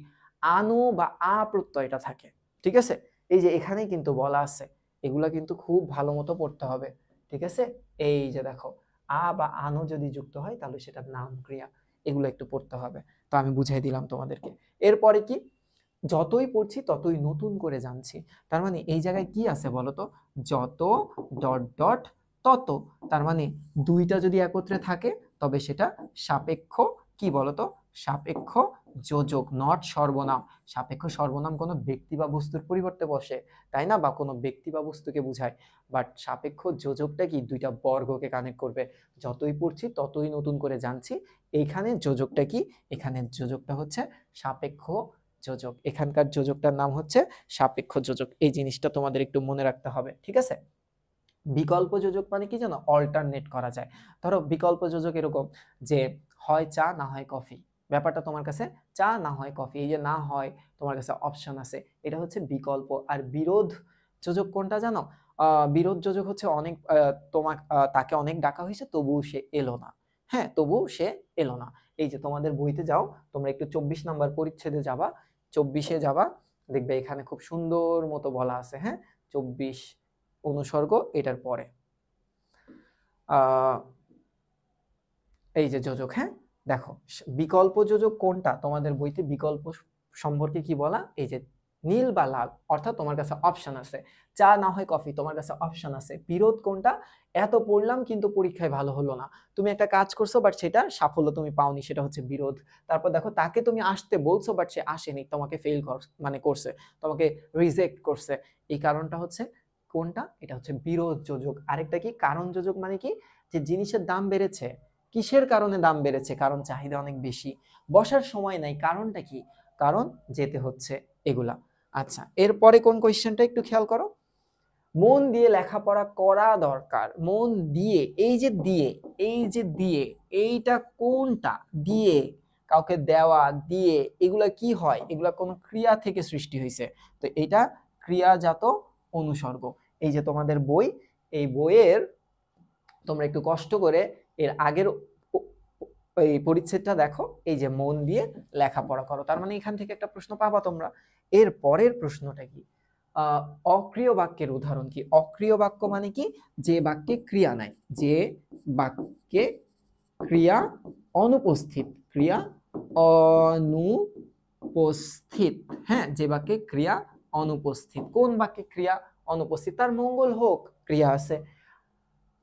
আনু বা আ প্রত্যয়টা থাকে ঠিক আছে এই যে এখানেই কিন্তু বলা আছে এগুলা কিন্তু খুব ভালো মতো পড়তে হবে ঠিক আছে এই যে দেখো আ বা আনু যদি যুক্ত হয় তাহলে সেটা নাম ক্রিয়া এগুলো একটু পড়তে হবে তো আমি বুঝাই দিলাম তোমাদেরকে এরপরে কি যতই পড়ছি ততই নতুন করে জানছি তার মানে এই জায়গায় কি আছে বলতো যত ডট ডট তত তার মানে দুইটা যদি একত্রে থাকে তবে সেটা সাপেক্ষ কি বলতো সাপেক্ষ যোজক নট সর্বনাম সাপেক্ষ সর্বনাম কোনো ব্যক্তি বা বস্তুর পরিবর্তে বসে তাই না বা কোনো ব্যক্তি বা বস্তুকে বোঝায় বাট সাপেক্ষ যোজকটা কি দুইটা বর্গকে কানেক্ট করবে যতই পড়ছি ততই নতুন করে জানছি এইখানে যোজকটা কি এখানে যোজকটা হচ্ছে সাপেক্ষ যোজক এখানকার যোজকটার নাম হচ্ছে সাপেক্ষ যোজক এই জিনিসটা তোমাদের একটু মনে রাখতে হবে ঠিক আছে বিকল্প যোজক মানে কি জানো অল্টারনেট করা যায় ধরো বিকল্প যোজক এরকম যে হয় চা না হয় কফি ব্যাপারটা তোমার কাছে চা না হয় কফি এই যে না হয় তোমার কাছে অপশন আছে এটা হচ্ছে বিকল্প আর বিরোধ যোজক কোনটা জানো বিরোধ যোজক হচ্ছে অনেক তোমার তাকে অনেক ডাকা হয়েছে তবুও সে এলো না হ্যাঁ তবুও সে এলো না এই যে তোমাদের বইতে যাও তোমরা একটু চব্বিশ নম্বর পরিচ্ছেদে যাবা চব্বিশে যাবা দেখবে এখানে খুব সুন্দর মতো বলা আছে হ্যাঁ চব্বিশ অনুসর্গ এটার পরে এই যে যোজক হ্যাঁ দেখো বিকল্প যোজক কোনটা তোমাদের বইতে বিকল্প সম্পর্কে কি বলা এই যে নীল বা লাল অর্থাৎ তোমার কাছে অপশান আছে চা না হয় কফি তোমার কাছে অপশান আছে বিরোধ কোনটা এত পড়লাম কিন্তু পরীক্ষায় ভালো হলো না তুমি একটা কাজ করছো বাট সেটা সাফল্য তুমি পাওনি সেটা হচ্ছে বিরোধ তারপর দেখো তাকে তুমি আসতে বলছো বাট সে আসেনি তোমাকে ফেল মানে করছে তোমাকে রিজেক্ট করছে এই কারণটা হচ্ছে কোনটা এটা হচ্ছে বিরোধ যোজক আরেকটা কি কারণ যোজক মানে কি যে জিনিসের দাম বেড়েছে কিসের কারণে দাম বেড়েছে কারণ চাহিদা অনেক বেশি বসার সময় নাই কারণটা কি কারণ যেতে হচ্ছে এগুলা আচ্ছা এরপরে কোন কোয়েশ্চেনটা একটু খেয়াল করো মন দিয়ে লেখাপড়া করা দরকার মন দিয়ে এই যে দিয়ে এই যে দিয়ে এইটা কোনটা দিয়ে কাউকে দেওয়া দিয়ে এগুলা কি হয় এগুলা কোন ক্রিয়া থেকে সৃষ্টি হয়েছে তো এটা ক্রিয়াজাত অনুসর্গ এই যে তোমাদের বই এই বইয়ের তোমরা একটু কষ্ট করে এর আগের এই পরিচ্ছেদটা দেখো এই যে মন দিয়ে লেখাপড়া করো তার মানে এখান থেকে একটা প্রশ্ন পাবা তোমরা এর পরের প্রশ্নটা কি অক্রিয় বাক্যের উদাহরণ কি অক্রিয় বাক্য মানে কি যে বাক্যে ক্রিয়া নাই যে বাক্যে ক্রিয়া অনুপস্থিত ক্রিয়া অনুপস্থিত হ্যাঁ যে বাক্যে ক্রিয়া অনুপস্থিত কোন বাক্যে ক্রিয়া অনুপস্থিত তার মঙ্গল হোক ক্রিয়া আছে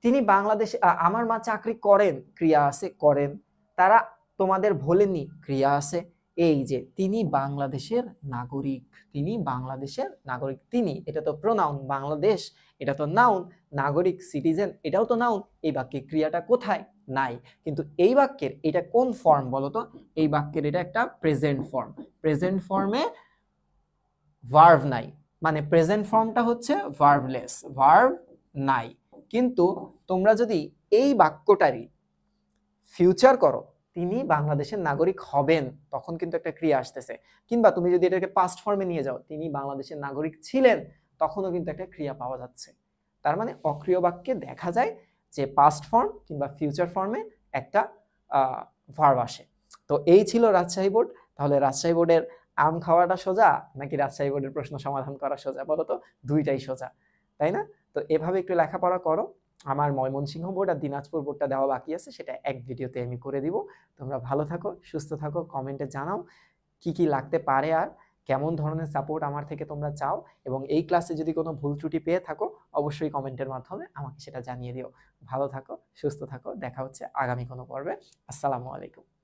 তিনি বাংলাদেশে আমার মা চাকরি করেন ক্রিয়া আছে করেন তারা তোমাদের ভোলেনি ক্রিয়া আছে এই যে তিনি বাংলাদেশের নাগরিক তিনি বাংলাদেশের নাগরিক তিনি এটা তো প্রোনাউন বাংলাদেশ এটা তো নাউন নাগরিক সিটিজেন এটাও তো নাউন এই বাক্যের ক্রিয়াটা কোথায় নাই কিন্তু এই বাক্যের এটা কোন ফর্ম বলতো এই বাক্যের এটা একটা প্রেজেন্ট ফর্ম প্রেজেন্ট ফর্মে ভার্ভ নাই মানে প্রেজেন্ট ফর্মটা হচ্ছে ভার্ভলেস ভার্ভ নাই কিন্তু তোমরা যদি এই বাক্যটারই ফিউচার করো তিনি বাংলাদেশের নাগরিক হবেন তখন কিন্তু একটা ক্রিয়া আসতেছে কিংবা তুমি যদি এটাকে পাস্ট ফর্মে নিয়ে যাও তিনি বাংলাদেশের নাগরিক ছিলেন তখনও কিন্তু একটা ক্রিয়া পাওয়া যাচ্ছে তার মানে অক্রিয় বাক্যে দেখা যায় যে পাস্ট ফর্ম কিংবা ফিউচার ফর্মে একটা ভার্ব আসে তো এই ছিল রাজশাহী বোর্ড তাহলে রাজশাহী বোর্ডের আম খাওয়াটা সোজা নাকি রাজশাহী বোর্ডের প্রশ্ন সমাধান করা সোজা বলো তো দুইটাই সোজা তাই না তো এভাবে একটু লেখাপড়া করো আমার ময়মনসিংহ বোর্ড আর দিনাজপুর বোর্ডটা দেওয়া বাকি আছে সেটা এক ভিডিওতে আমি করে দিব তোমরা ভালো থাকো সুস্থ থাকো কমেন্টে জানাও কি কি লাগতে পারে আর কেমন ধরনের সাপোর্ট আমার থেকে তোমরা চাও এবং এই ক্লাসে যদি কোনো ভুল ত্রুটি পেয়ে থাকো অবশ্যই কমেন্টের মাধ্যমে আমাকে সেটা জানিয়ে দিও ভালো থাকো সুস্থ থাকো দেখা হচ্ছে আগামী কোনো পর্বে আসসালামু আলাইকুম